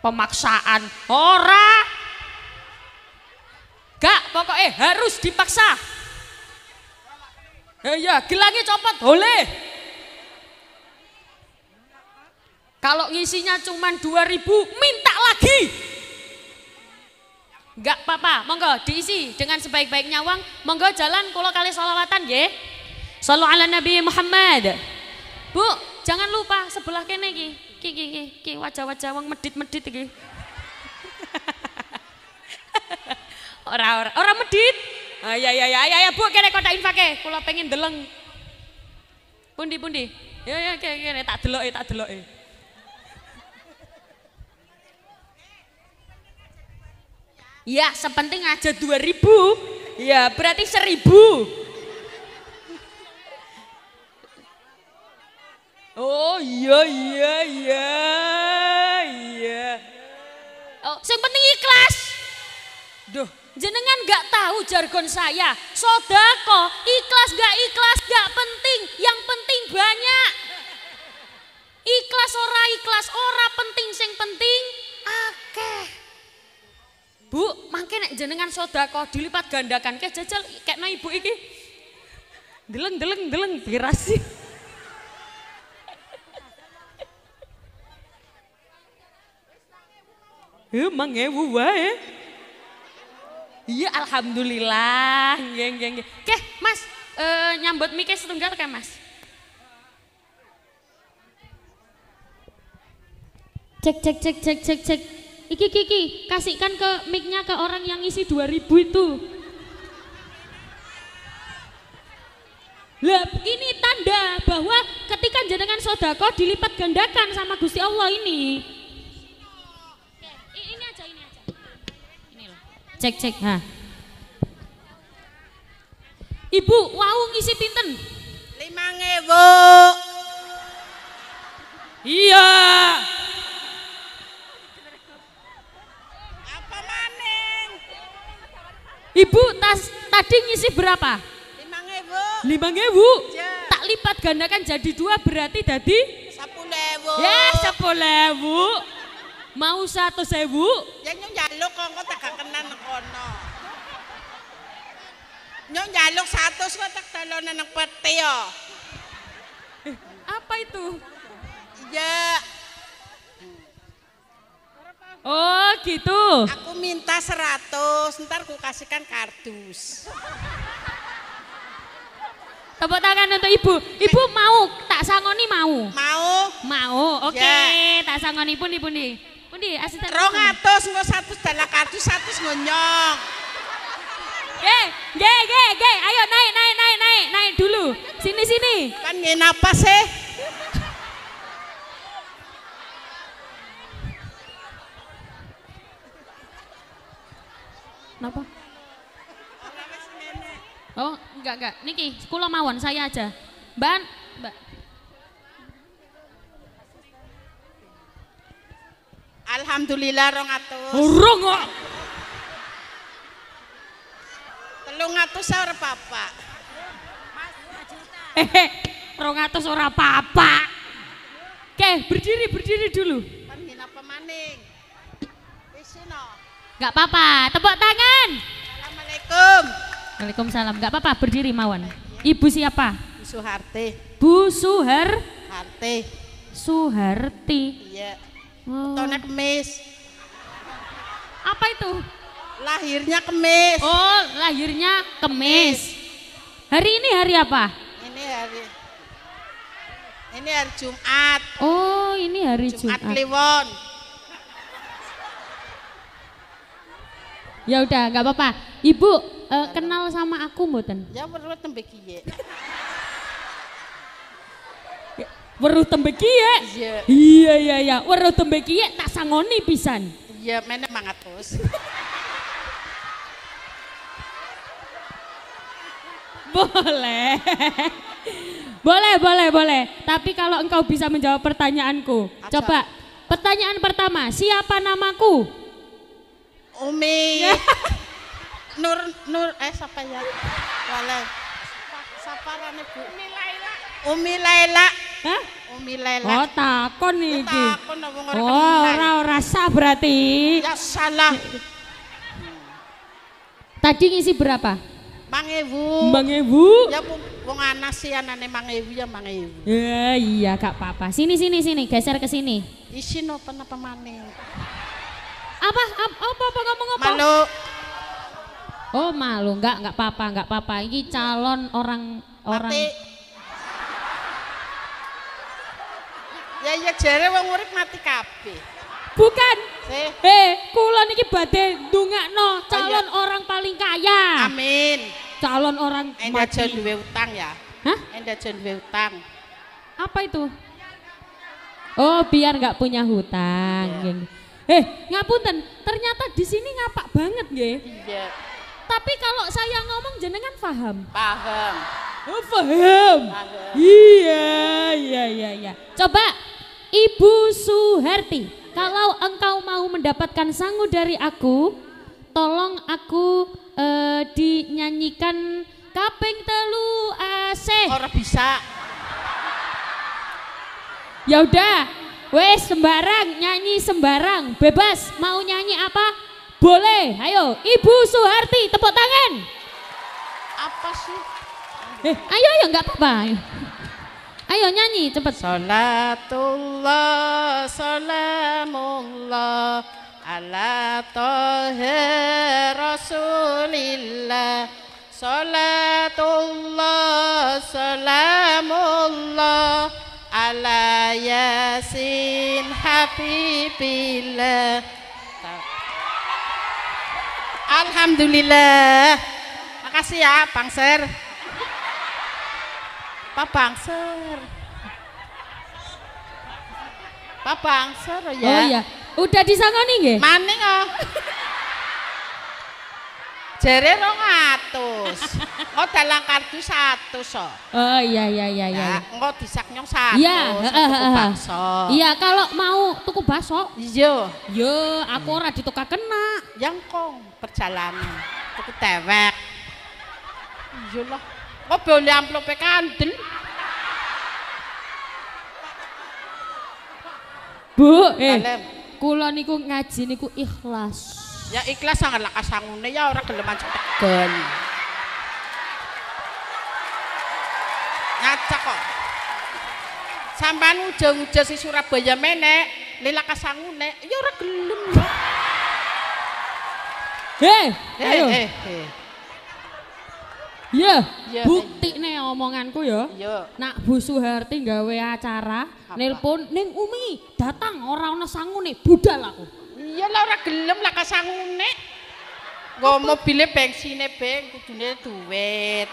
A: pemaksaan ora gak pokoknya harus dipaksa eh, iya gelangnya copot boleh kalau ngisinya cuma 2000 minta lagi Enggak apa-apa, monggo diisi dengan sebaik-baiknya uang. Monggo jalan kalau kali salawatan ya. salam ala Nabi Muhammad. Bu, jangan lupa sebelah kene iki. Ki ki ki, ki wajah-wajah wong medit-medit iki. ora ora ora medit. ayah ya ya ya ya, ya Bu kene kotak infake, kula pengen deleng. Pundi-pundi. Ya ya kene tak deloki tak deloki. Ya, sepenting aja dua ribu. Ya, berarti seribu. Oh iya iya iya iya. Oh, yang penting ikhlas. Duh, jenengan nggak tahu jargon saya. Sodako, ikhlas nggak ikhlas nggak penting. Yang penting banyak. Ikhlas ora ikhlas ora penting sing penting akeh. Okay. Bu, mangke nek jenengan sodako dilipat gandakan kayak jajal kayak na ibu iki. Deleng, deleng, deleng, birasi. Emang ewu wae. Iya alhamdulillah. Nggih nggih nggih. Keh, Mas, eh, e, nyambut mike setunggal kah, Mas? Cek cek cek cek cek cek. Iki Kiki, kasihkan ke mic-nya ke orang yang isi 2000 itu. Lah, ini tanda bahwa ketika jenengan sodako dilipat gandakan sama Gusti Allah ini. Oke, ini aja, ini aja. Ini loh. Cek, cek. Ha.
B: Ibu, wau ngisi pinten? Lima ngewo. Iya.
A: Ibu tas tadi ngisi berapa? Lima ngebu. Lima ngebu. Ya. Tak lipat ganda kan jadi dua berarti tadi? Sepuluh
B: ngebu. Ya sepuluh
A: ngebu. Mau satu sebu?
B: Ya nyong jaluk kok, kok tak kenan kono. Nyong jaluk satu, kok tak telonan peti yo. Eh, apa itu? Ya Oh gitu. Aku minta seratus. ntar aku kasihkan kardus. Tepuk tangan untuk ibu. Ibu mau tak sangoni mau. Mau.
A: Mau. Oke, okay. Ya. Yeah. tak sangoni pun ibu nih. Pundi asisten. atus, nggak satu, Dalam kardus satu ngonyong. Ge, ge, ge, ge. Ayo naik, naik, naik, naik, naik dulu. Sini,
B: sini. Kan nggih napas sih. Eh.
C: Napa? Oh,
A: enggak enggak. Niki, kula mawon saya aja. Mbak, Mbak.
B: Alhamdulillah 200. atus. Urung kok. 300 ora apa-apa.
A: Hehe, eh, rong atus ora apa-apa. Oke, berdiri berdiri dulu.
B: Pengen apa maning? Wis no.
A: Gak apa-apa.
B: Tepuk tangan. Assalamualaikum.
A: Waalaikumsalam. Gak apa-apa berdiri mawon. Ibu siapa?
B: Bu Suharti.
A: Bu Suhar? Harti.
B: Suharti. Iya. Oh. Wow. kemis. Apa itu? Lahirnya kemis. Oh, lahirnya kemis.
A: Hari ini hari apa?
B: Ini hari ini hari Jumat.
A: Oh, ini hari Jumat. Jumat Kliwon. Ya udah, nggak apa-apa. Ibu uh, kenal sama aku mboten?
B: Ya weruh tembe kiye.
A: Weruh tembe kiye? Iya. Iya iya Perlu iya. weruh tembe tak sangoni pisan. Iya, meneh mangatus. boleh. boleh, boleh, boleh. Tapi kalau engkau bisa menjawab pertanyaanku. Coba. Pertanyaan pertama, siapa namaku?
B: Umi Nur Nur eh siapa ya Walet siapa rane Bu Umi Laila Umi Laila Hah? Umi Laila Oh takon ya iki Takon apa ngerti Oh ora ora sah berarti Ya salah
A: Tadi ngisi berapa?
B: Mangewu.
A: Mangewu. Ya wong
B: anas sih anane mangewu ya mangewu.
A: Eh iya gak apa-apa. Sini sini sini geser ke sini.
B: Isin open apa maning? Apa apa apa, ngomong apa? Malu.
A: Oh, malu. Enggak, enggak papa apa enggak apa Ini
B: calon orang orang mati. Ya ya jere wong urip mati kabeh. Bukan. Eh, hey, kula niki badhe no oh, iya. calon oh, orang paling kaya. Amin. Calon orang Enda mati. duwe utang ya. Hah? Enda duwe utang. Apa itu?
A: Oh, biar enggak punya hutang. Yeah. Eh,
B: ngapunten, ternyata
A: di sini ngapak banget ya. Iya. Tapi kalau saya ngomong jenengan paham. Paham. Oh, paham. Iya, iya, iya, iya. Coba Ibu Suherti, kalau engkau mau mendapatkan sangu dari aku, tolong aku uh, dinyanyikan kaping telu AC. Ora bisa. Ya udah, Wes sembarang, nyanyi sembarang, bebas mau nyanyi apa? Boleh, ayo Ibu Suharti tepuk tangan.
B: Apa sih? Eh, ayo ayo nggak apa-apa. Ayo nyanyi cepat. Salatullah, salamullah ala tohe rasulillah. Salatullah, salamullah ala yasin habibillah Alhamdulillah makasih ya Bangser Pak Bangser Pak Bangser oh, ya Oh iya udah disangoni nggih Maning oh Jere atus. Oh dalang kartu satu so.
A: Oh. oh iya iya iya iya. Nah,
B: engko disaknya satu. iya, tuku bakso. Iya, kalau mau tuku bakso. Iya. Yo, aku ora ditukar kena. Yang kong perjalanan tuku tewek. Iya lah. Kok oh, boleh amplope kandel. Bu, eh. Kula niku ngaji niku ikhlas. Ya ikhlas sangat lakas sangune ya orang geleman tegan. Ngacak kok. Sampean ujung-ujung si Surabaya menek, lila kasangune ya orang gelem.
C: Hei,
A: eh, ayo. Hey, eh, eh.
B: hey.
C: Iya, yeah,
A: ya, yeah, bukti nih omonganku ya. Yeah. Nak Bu Suharti gawe acara, nelpon,
B: neng Umi datang orang ono sangu nih, budal aku iya lah ora gelem lah kasangune nggo pilih bensine beng kudunya duit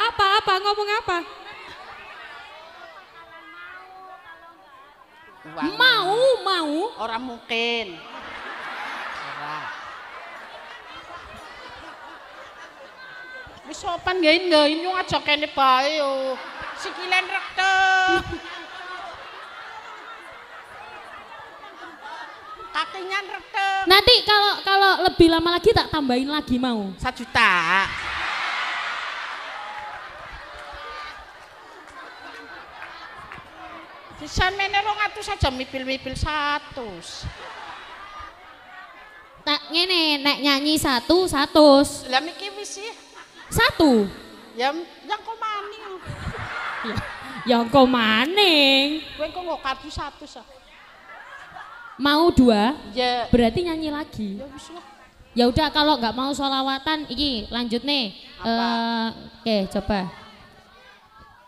B: apa apa ngomong apa
A: Uang. mau
B: mau orang mungkin Wis sopan ini gain yo aja kene bae yo. Sikilen kakinya ngeredek
A: nanti kalau kalau lebih lama lagi tak tambahin lagi mau satu juta
B: bisa menerong rong saja mipil-mipil satu
A: tak ngene nek nyanyi satu satu
B: lah mikir wis satu ya yang kau maning
A: yang ya kau maning
B: gue kok ngok kartu satu ah
A: mau dua ya. berarti nyanyi lagi ya, ya udah kalau nggak mau solawatan ini lanjut nih uh, oke okay, coba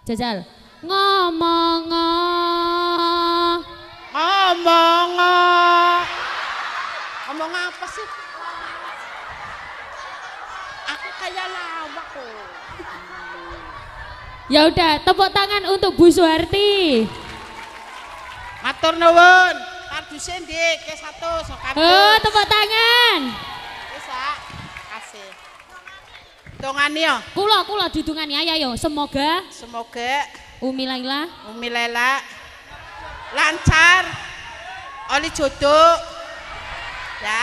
A: jajal ngomong
B: ngomong ngomong apa sih aku kayak lawak kok
A: ya udah tepuk tangan untuk Bu Suharti
B: matur nuwun Dusen ke satu sok Oh, tepuk tangan. Bisa, Kasih. Dongani yo. Kula kula didungani ayo yo. Semoga semoga Umi Laila Umi Laila lancar oleh jodoh ya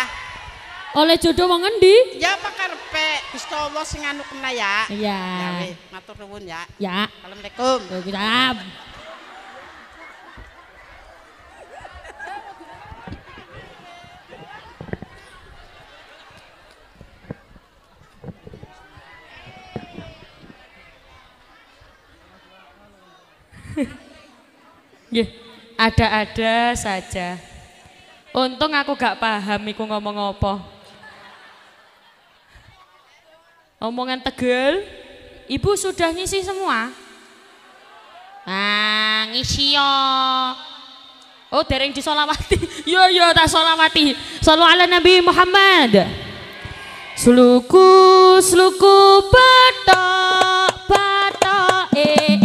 B: oleh jodoh wong endi ya pakar pe. Gusti Allah sing anu kena ya iya ya, matur nuwun ya ya assalamualaikum waalaikumsalam
A: ada-ada saja. Untung aku gak paham iku ngomong apa. Omongan tegel, ibu sudah ngisi semua? Ah, ngisi yo. Oh, dereng disolawati. yo yo tak solawati. Sallu ala Nabi Muhammad. Suluku, suluku, batok batok eh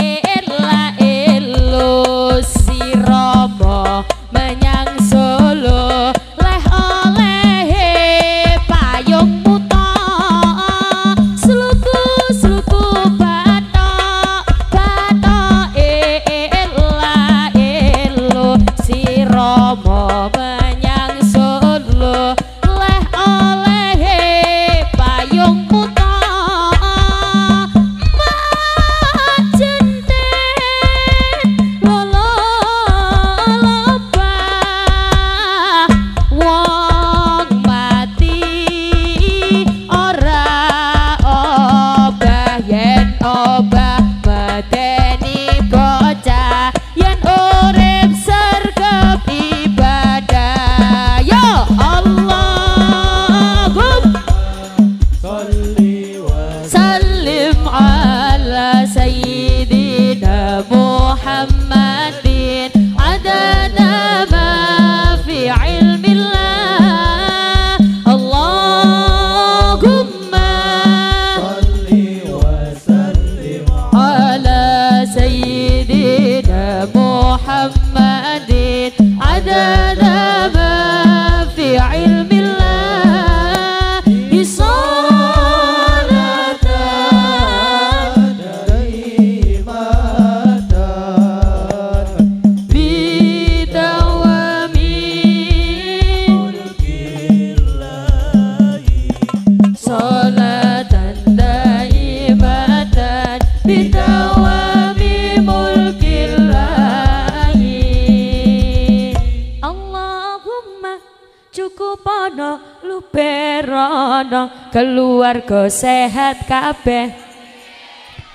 A: sehat kabeh.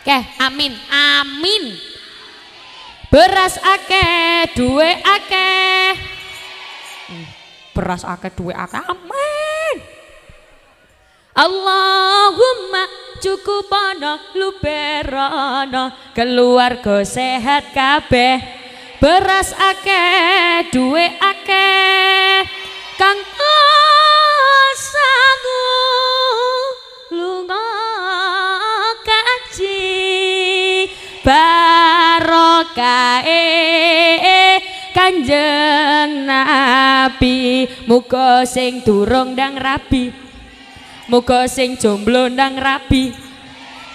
A: Keh, amin. Amin. Beras akeh, duwe akeh. Beras akeh, duwe akeh. Amin. Allahumma cukup ana luberana keluarga sehat kabeh. Beras akeh, duwe kanjeng nabi Muka sing durung dang rabi Muka sing jomblo dang rabi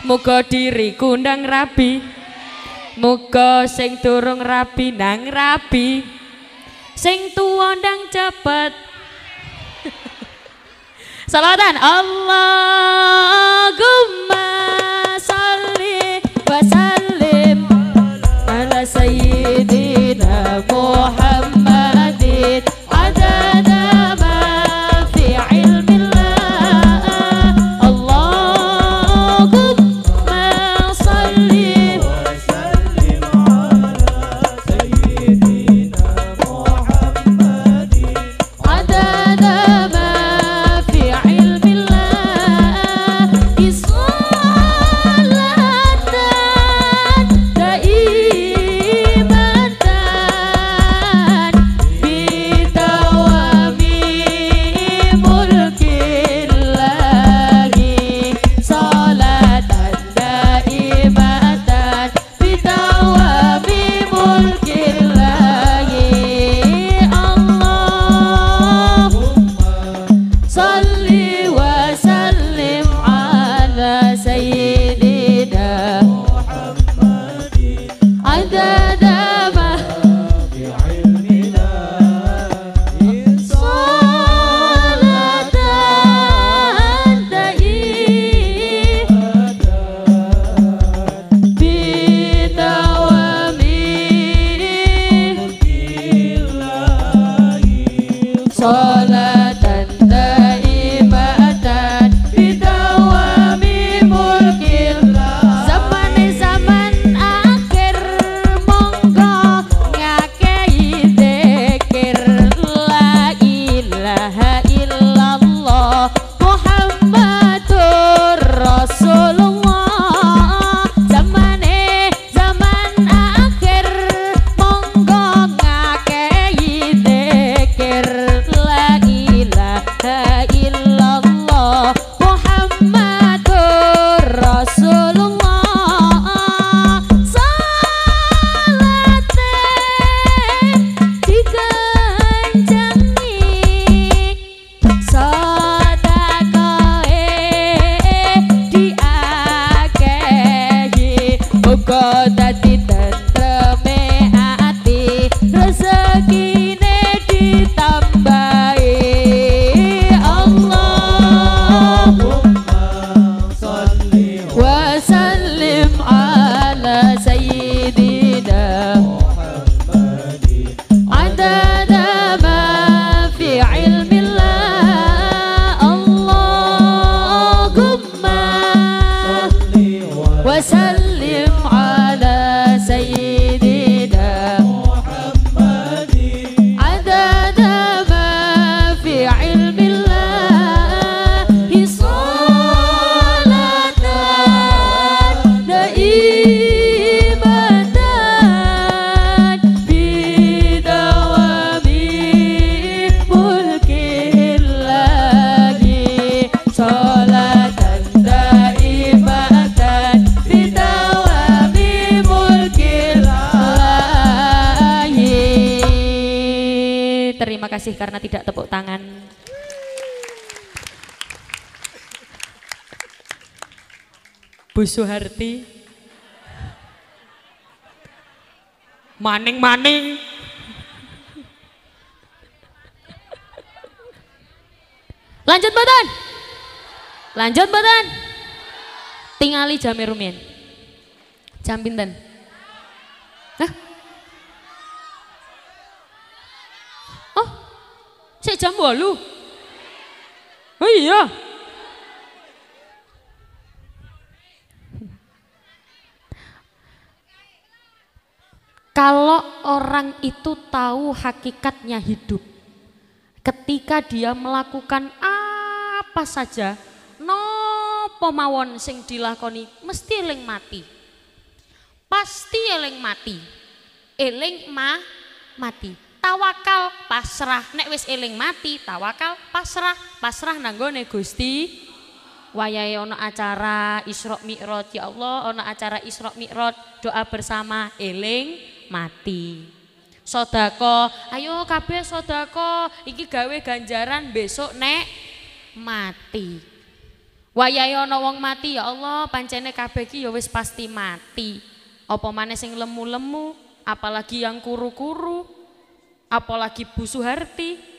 A: Muka diri kundang rabi Muka sing durung rabi ndang rabi sing tuwa cepet Salawatan Allahumma love. kasih karena tidak tepuk tangan. Bu Soeharti. Maning-maning. Lanjut badan. Lanjut badan. Tingali Jamirumin, rumiyin. Jam pinten? Hah? Saya jam walu. Oh iya. Kalau orang itu tahu hakikatnya hidup, ketika dia melakukan apa saja, no pemawon sing dilakoni mesti eling mati. Pasti eling mati. Eling ma mati tawakal pasrah nek wis eling mati tawakal pasrah pasrah nanggone Gusti wayahe ana acara Isra Mi'raj ya Allah ana acara Isra Mi'raj doa bersama eling mati sodako ayo kabeh sodako iki gawe ganjaran besok nek mati wayahe ana wong mati ya Allah pancene kabeh iki ya wis pasti mati apa maneh sing lemu-lemu apalagi yang kuru-kuru apalagi Bu Suharti.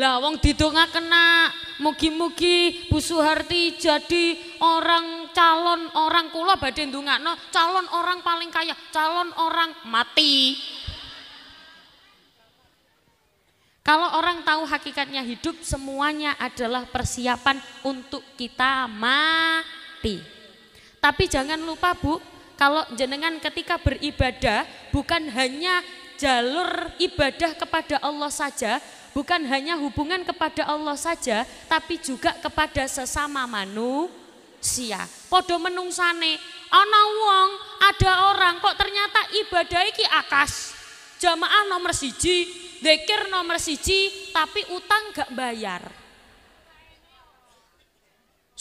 A: Lah wong didonga kena, mugi-mugi Bu Suharti jadi orang calon orang kula badhe ndongakno calon orang paling kaya, calon orang mati. Kalau orang tahu hakikatnya hidup semuanya adalah persiapan untuk kita mati. Tapi jangan lupa Bu, kalau jenengan ketika beribadah bukan hanya jalur ibadah kepada Allah saja, bukan hanya hubungan kepada Allah saja, tapi juga kepada sesama manusia. Podo menungsane, ana wong, ada orang kok ternyata ibadah iki akas. Jamaah nomor siji, dekir nomor siji, tapi utang gak bayar.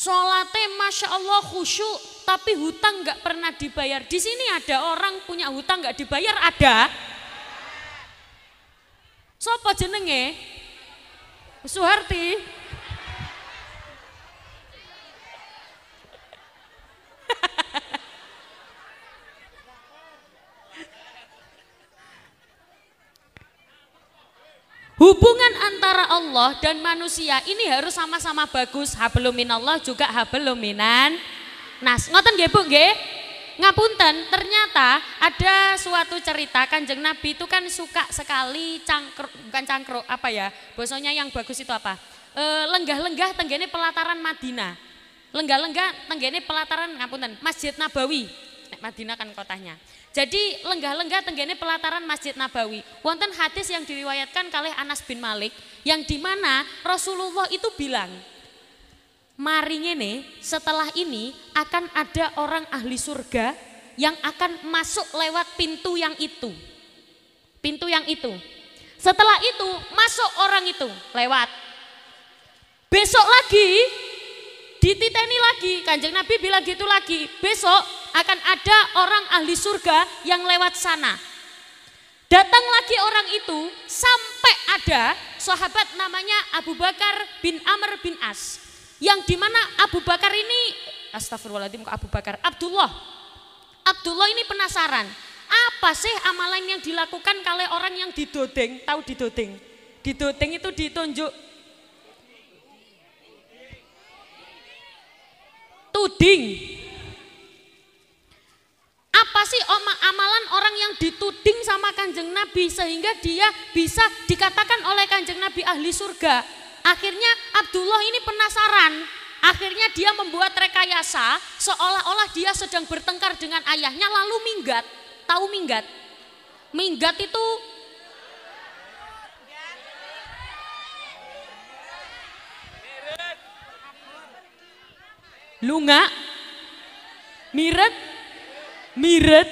A: Sholatnya Masya Allah khusyuk, tapi hutang nggak pernah dibayar. Di sini ada orang punya hutang nggak dibayar, ada. Sopo jenenge? Suharti. Hubungan antara Allah dan manusia ini harus sama-sama bagus. Hablum minallah juga hablum minan. Nas, ngoten nggih Bu nggih? Ngapunten, ternyata ada suatu cerita Kanjeng Nabi itu kan suka sekali cangkruk bukan cangkruk apa ya? bosonya yang bagus itu apa? E, lenggah-lenggah tenggene pelataran Madinah. Lenggah-lenggah tenggene pelataran ngapunten, Masjid Nabawi. Madinah kan kotanya. Jadi lenggah-lenggah tenggene pelataran Masjid Nabawi. Wonten hadis yang diriwayatkan oleh Anas bin Malik yang di mana Rasulullah itu bilang, mari ngene setelah ini akan ada orang ahli surga yang akan masuk lewat pintu yang itu. Pintu yang itu. Setelah itu masuk orang itu lewat. Besok lagi dititeni lagi, Kanjeng Nabi bilang gitu lagi. Besok akan ada orang ahli surga yang lewat sana. Datang lagi orang itu sampai ada sahabat namanya Abu Bakar bin Amr bin As. Yang dimana Abu Bakar ini, astagfirullahaladzim Abu Bakar, Abdullah. Abdullah ini penasaran, apa sih amalan yang dilakukan oleh orang yang didodeng, tahu didodeng? Didodeng itu ditunjuk tuding apa sih amalan orang yang dituding sama kanjeng Nabi sehingga dia bisa dikatakan oleh kanjeng Nabi ahli surga? Akhirnya Abdullah ini penasaran. Akhirnya dia membuat rekayasa seolah-olah dia sedang bertengkar dengan ayahnya lalu minggat. Tahu minggat? Minggat itu lunga, miret, Miret.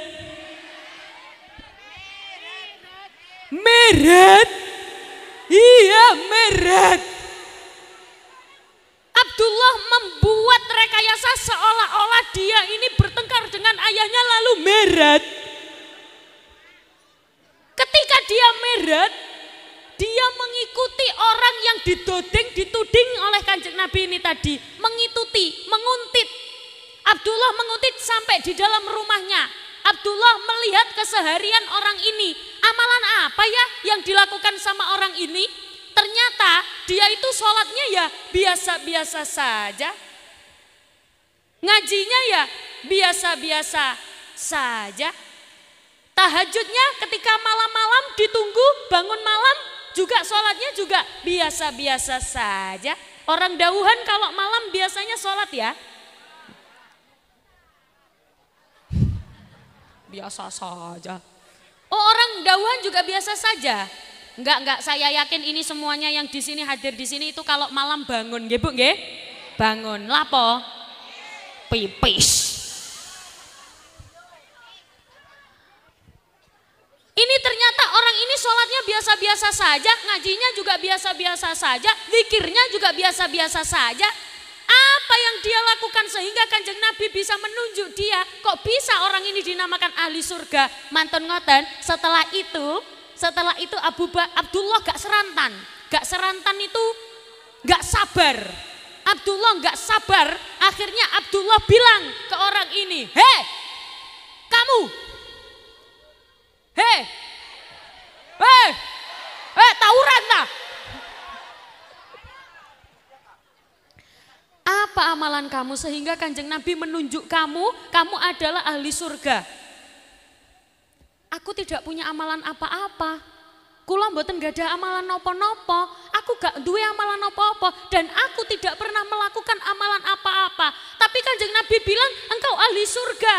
A: Meret. Iya, meret. Abdullah membuat rekayasa seolah-olah dia ini bertengkar dengan ayahnya lalu meret. Ketika dia meret, dia mengikuti orang yang didoding, dituding oleh kanjeng Nabi ini tadi. Mengikuti, mengunt. Abdullah mengutip sampai di dalam rumahnya. Abdullah melihat keseharian orang ini. Amalan apa ya yang dilakukan sama orang ini? Ternyata dia itu sholatnya ya biasa-biasa saja. Ngajinya ya biasa-biasa saja. Tahajudnya ketika malam-malam ditunggu bangun malam juga sholatnya juga biasa-biasa saja. Orang dauhan kalau malam biasanya sholat ya. biasa saja. Oh orang dawan juga biasa saja. Enggak, enggak saya yakin ini semuanya yang di sini hadir di sini itu kalau malam bangun nggih Bu nggih? Bangun. Lapo? Pipis. Ini ternyata orang ini sholatnya biasa-biasa saja, ngajinya juga biasa-biasa saja, zikirnya juga biasa-biasa saja, apa yang dia lakukan sehingga kanjeng Nabi bisa menunjuk dia. Kok bisa orang ini dinamakan ahli surga. Mantan ngoten setelah itu. Setelah itu Abu ba Abdullah gak serantan. Gak serantan itu gak sabar. Abdullah gak sabar. Akhirnya Abdullah bilang ke orang ini. Hei kamu. Hei. Hei. Hei tawuran lah. Apa amalan kamu sehingga kanjeng Nabi menunjuk kamu, kamu adalah ahli surga. Aku tidak punya amalan apa-apa. Kula mboten gak ada amalan nopo-nopo. Aku gak duwe amalan nopo-nopo. Dan aku tidak pernah melakukan amalan apa-apa. Tapi kanjeng Nabi bilang engkau ahli surga.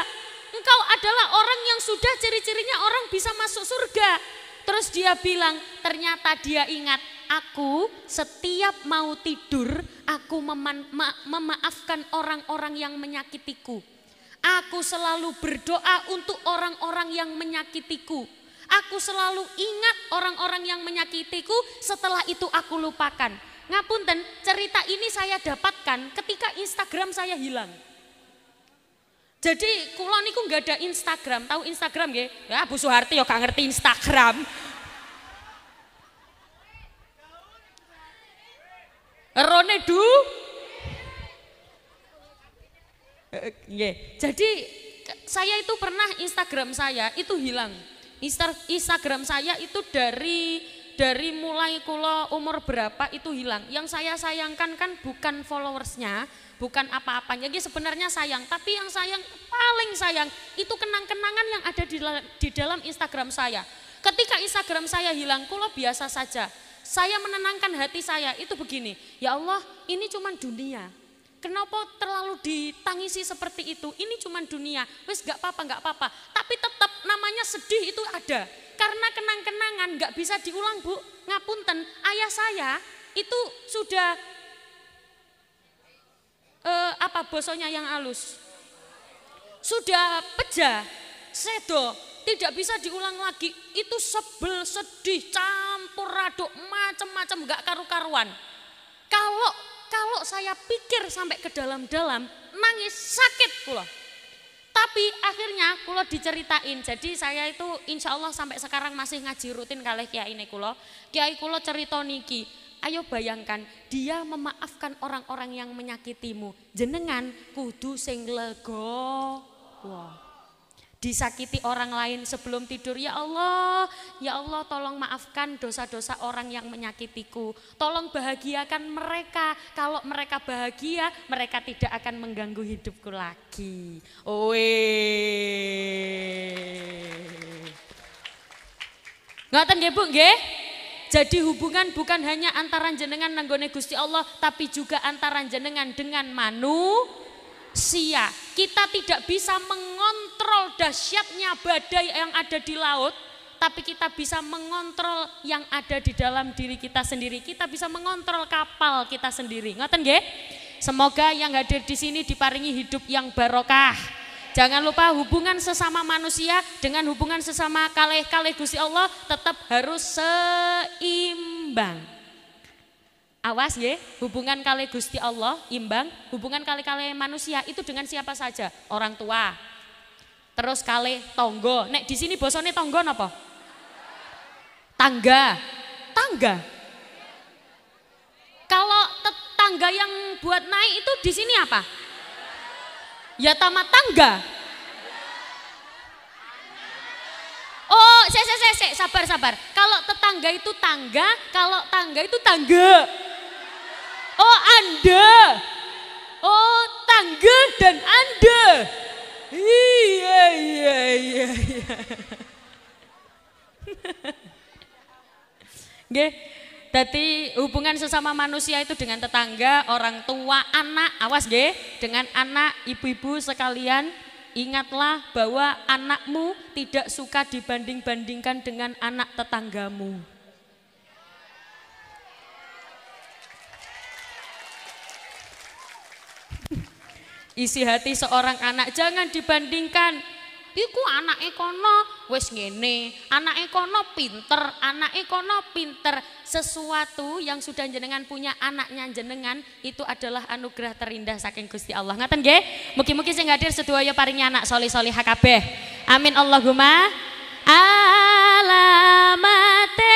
A: Engkau adalah orang yang sudah ciri-cirinya orang bisa masuk surga. Terus dia bilang, ternyata dia ingat, aku setiap mau tidur, aku meman, ma, memaafkan orang-orang yang menyakitiku. Aku selalu berdoa untuk orang-orang yang menyakitiku. Aku selalu ingat orang-orang yang menyakitiku, setelah itu aku lupakan. Ngapunten, cerita ini saya dapatkan ketika Instagram saya hilang. Jadi kula niku nggak ada Instagram, tahu Instagram nggih? Ya Bu Soeharti ya gak ngerti Instagram. Rone du. Eh, nggih. Jadi saya itu pernah Instagram saya itu hilang. Instagram saya itu dari dari mulai kulo umur berapa itu hilang. Yang saya sayangkan kan bukan followersnya, bukan apa-apanya. Jadi sebenarnya sayang, tapi yang sayang paling sayang itu kenang-kenangan yang ada di dalam, di dalam Instagram saya. Ketika Instagram saya hilang, kulo biasa saja. Saya menenangkan hati saya itu begini, ya Allah ini cuman dunia. Kenapa terlalu ditangisi seperti itu? Ini cuman dunia. Wes gak apa-apa, gak apa-apa. Tapi tetap namanya sedih itu ada karena kenang-kenangan nggak bisa diulang bu ngapunten ayah saya itu sudah eh, apa bosonya yang halus sudah peja, sedo tidak bisa diulang lagi itu sebel sedih campur aduk macam-macam nggak karu-karuan kalau kalau saya pikir sampai ke dalam-dalam nangis sakit pula tapi akhirnya kulo diceritain. Jadi saya itu insya Allah sampai sekarang masih ngaji rutin kali kiai ini kulo. Kiai kulo cerita niki. Ayo bayangkan dia memaafkan orang-orang yang menyakitimu. Jenengan kudu sing lego. Wow disakiti orang lain sebelum tidur. Ya Allah, ya Allah tolong maafkan dosa-dosa orang yang menyakitiku. Tolong bahagiakan mereka. Kalau mereka bahagia, mereka tidak akan mengganggu hidupku lagi. Oe. Ngoten nggih Bu nggih? Jadi hubungan bukan hanya antara jenengan nanggone Gusti Allah, tapi juga antara jenengan dengan manusia. Kita tidak bisa meng mengontrol dahsyatnya badai yang ada di laut, tapi kita bisa mengontrol yang ada di dalam diri kita sendiri. Kita bisa mengontrol kapal kita sendiri. Ngoten nggih? Semoga yang hadir di sini diparingi hidup yang barokah. Jangan lupa hubungan sesama manusia dengan hubungan sesama kaleh-kaleh Gusti Allah tetap harus seimbang. Awas ya, hubungan kaleh Gusti Allah imbang, hubungan kaleh-kaleh manusia itu dengan siapa saja, orang tua, Terus kali tonggo. Nek di sini bosone tonggo napa? Tangga. Tangga. Kalau tetangga yang buat naik itu di sini apa? Ya tamat tangga. Oh, saya saya saya, saya. sabar sabar. Kalau tetangga itu tangga, kalau tangga itu tangga. Oh, Anda. Oh, tangga dan Anda. Iya, iya, iya, iya. Jadi hubungan sesama manusia itu dengan tetangga, orang tua, anak, awas nggih, dengan anak, ibu-ibu sekalian, ingatlah bahwa anakmu tidak suka dibanding-bandingkan dengan anak tetanggamu. Isi hati seorang anak jangan dibandingkan. Iku anak ekono wes ngene, anak ekono pinter, anak ekono pinter. Sesuatu yang sudah jenengan punya anaknya jenengan itu adalah anugerah terindah saking Gusti Allah. Ngaten Mungkin mungkin saya saya hadir sedaya paringnya anak soli soli hkb, Amin Allahumma. Alamate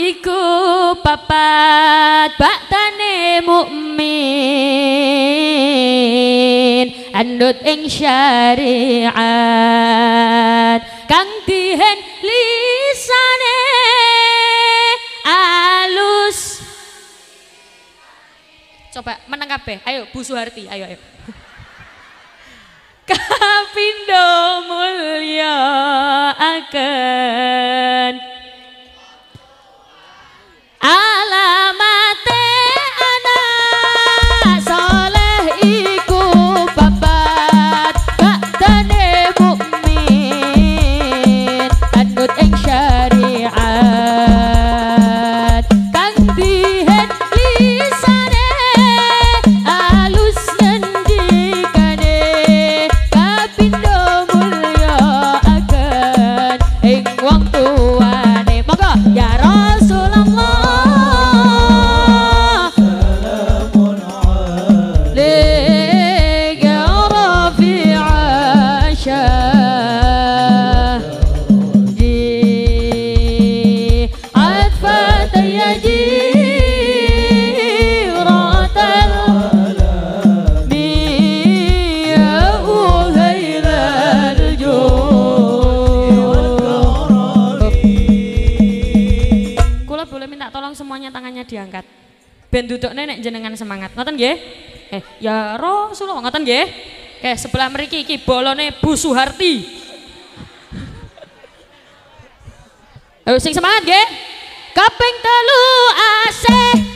A: iku papat tane mukmin andut ing syariat kang dihen lisane alus coba menang kabeh ayo Bu Suharti ayo ayo kapindo mulya akan Alamat diangkat. Ben nenek nek jenengan semangat. Ngoten nggih? Eh, ya Rasulullah ngoten nggih. Oke, sebelah mriki iki bolone Bu Suharti. Ayo sing semangat nggih. Kaping telu asih.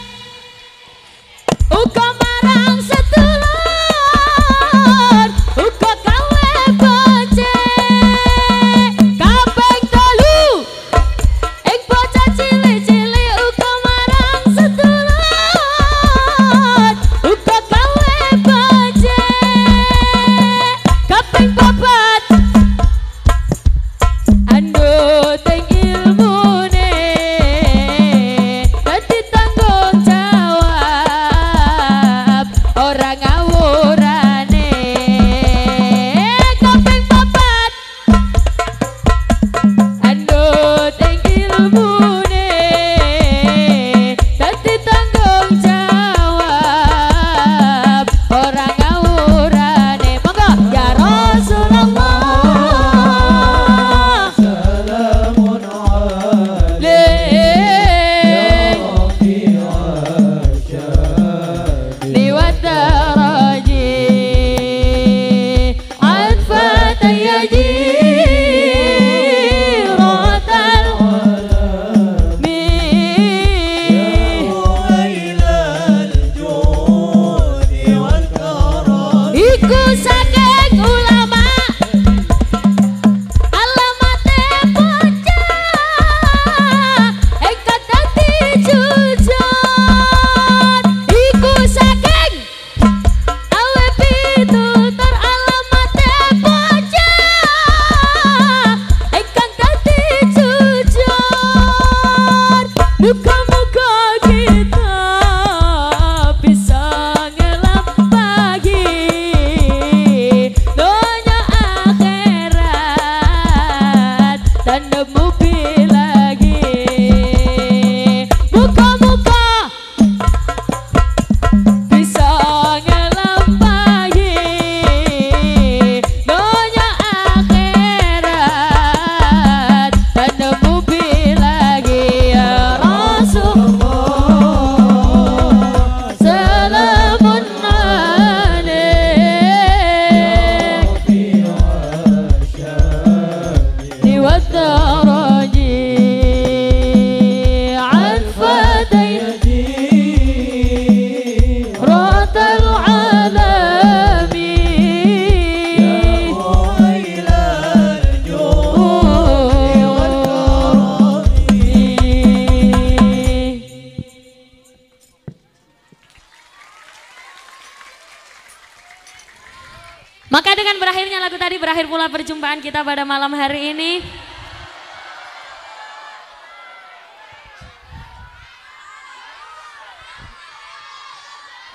A: pada malam hari ini.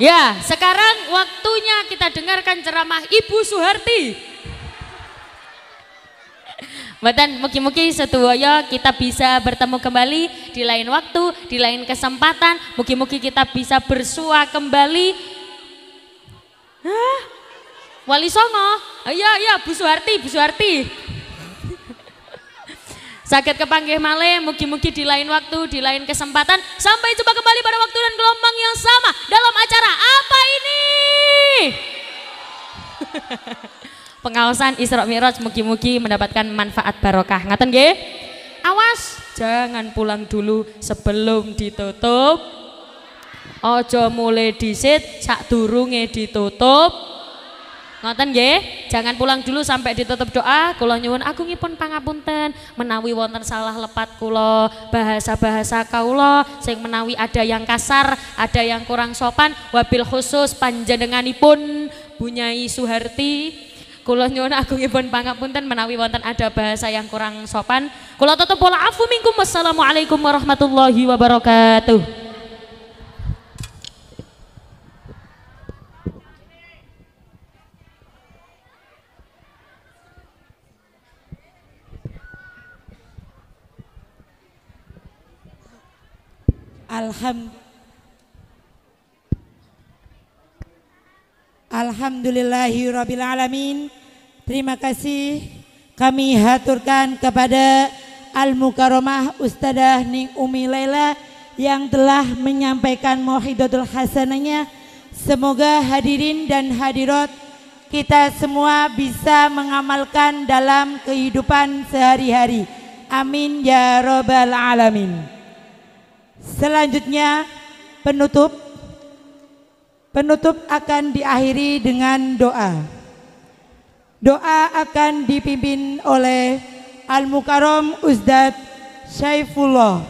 A: Ya, sekarang waktunya kita dengarkan ceramah Ibu Suharti. Mungkin-mungkin mugi setuwaya kita bisa bertemu kembali di lain waktu, di lain kesempatan. Mungkin-mungkin kita bisa bersua kembali. Hah? Wali Songo, iya iya Bu Suharti, Bu Suharti. Sakit kepanggih male, mugi-mugi di lain waktu, di lain kesempatan. Sampai jumpa kembali pada waktu dan gelombang yang sama dalam acara apa ini? Pengawasan Isra Miraj mugi-mugi mendapatkan manfaat barokah. Ngaten nggih? Awas, jangan pulang dulu sebelum ditutup. Ojo mulai disit, sak durunge ditutup. Ngoten nggih, jangan pulang dulu sampai ditutup doa. Kula nyuwun agungipun pangapunten menawi wonten salah lepat kula, bahasa-bahasa kaula sing menawi ada yang kasar, ada yang kurang sopan, wabil khusus panjenenganipun Bunyai Suharti. Kula nyuwun agungipun pangapunten menawi wonten ada bahasa yang kurang sopan. Kula tutup pola afu minkum. Wassalamualaikum warahmatullahi wabarakatuh.
D: Alhamdulillahi Rabbil Alamin Terima kasih kami haturkan kepada Al-Mukaromah Ustadah Ning Umi Laila yang telah menyampaikan Mohidotul hasananya. Semoga hadirin dan hadirat kita semua bisa mengamalkan dalam kehidupan sehari-hari. Amin ya robbal alamin. Selanjutnya penutup penutup akan diakhiri dengan doa. Doa akan dipimpin oleh Al Mukarom Uzdad Syaifullah.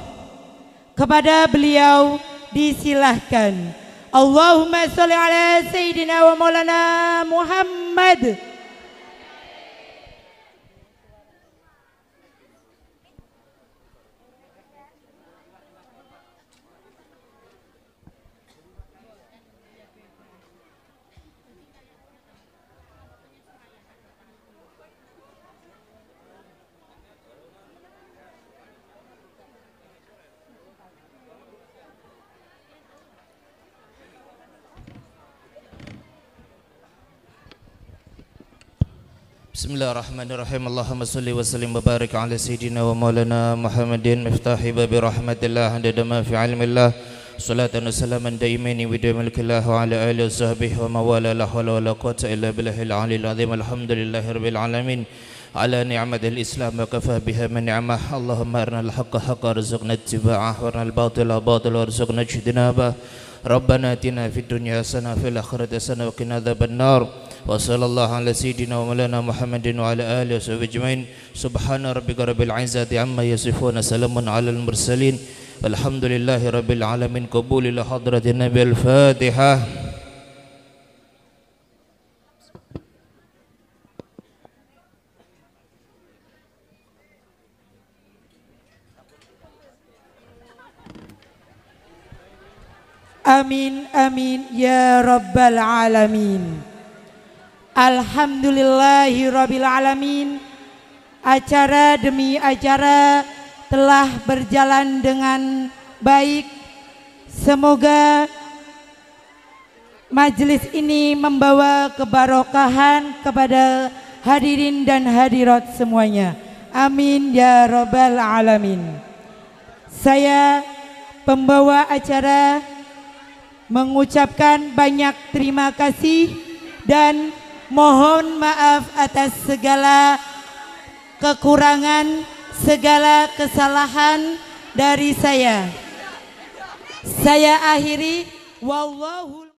D: Kepada beliau disilahkan. Allahumma sholli ala sayyidina wa maulana Muhammad. بسم الله الرحمن الرحيم اللهم صل وسلم وبارك على سيدنا ومولانا محمد مفتاح باب رحمة الله عند ما في علم الله صلاة وسلاما دائمين ودائم ملك الله وعلى آله وصحبه ومواله لا حول ولا قوة إلا بالله العلي العظيم الحمد لله رب العالمين على نعمة الإسلام وكفى بها من نعمة اللهم أرنا الحق حقا رزقنا اتباعه وأرنا الباطل باطلا وارزقنا اجتنابه ربنا اتنا في الدنيا سنة في الآخرة سنة وقنا عذاب النار وصلى الله على سيدنا ومولانا محمد وعلى آله وصحبه أجمعين سبحان ربك رب العزة عما يصفون سلام على المرسلين الحمد لله رب العالمين قبول إلى حضرة النبي الفاتحة آمين آمين يا رب العالمين Alhamdulillahirrabbilalamin Acara demi acara telah berjalan dengan baik Semoga majelis ini membawa kebarokahan kepada hadirin dan hadirat semuanya Amin ya robbal alamin Saya pembawa acara mengucapkan banyak terima kasih dan Mohon maaf atas segala kekurangan, segala kesalahan dari saya. Saya akhiri wallahu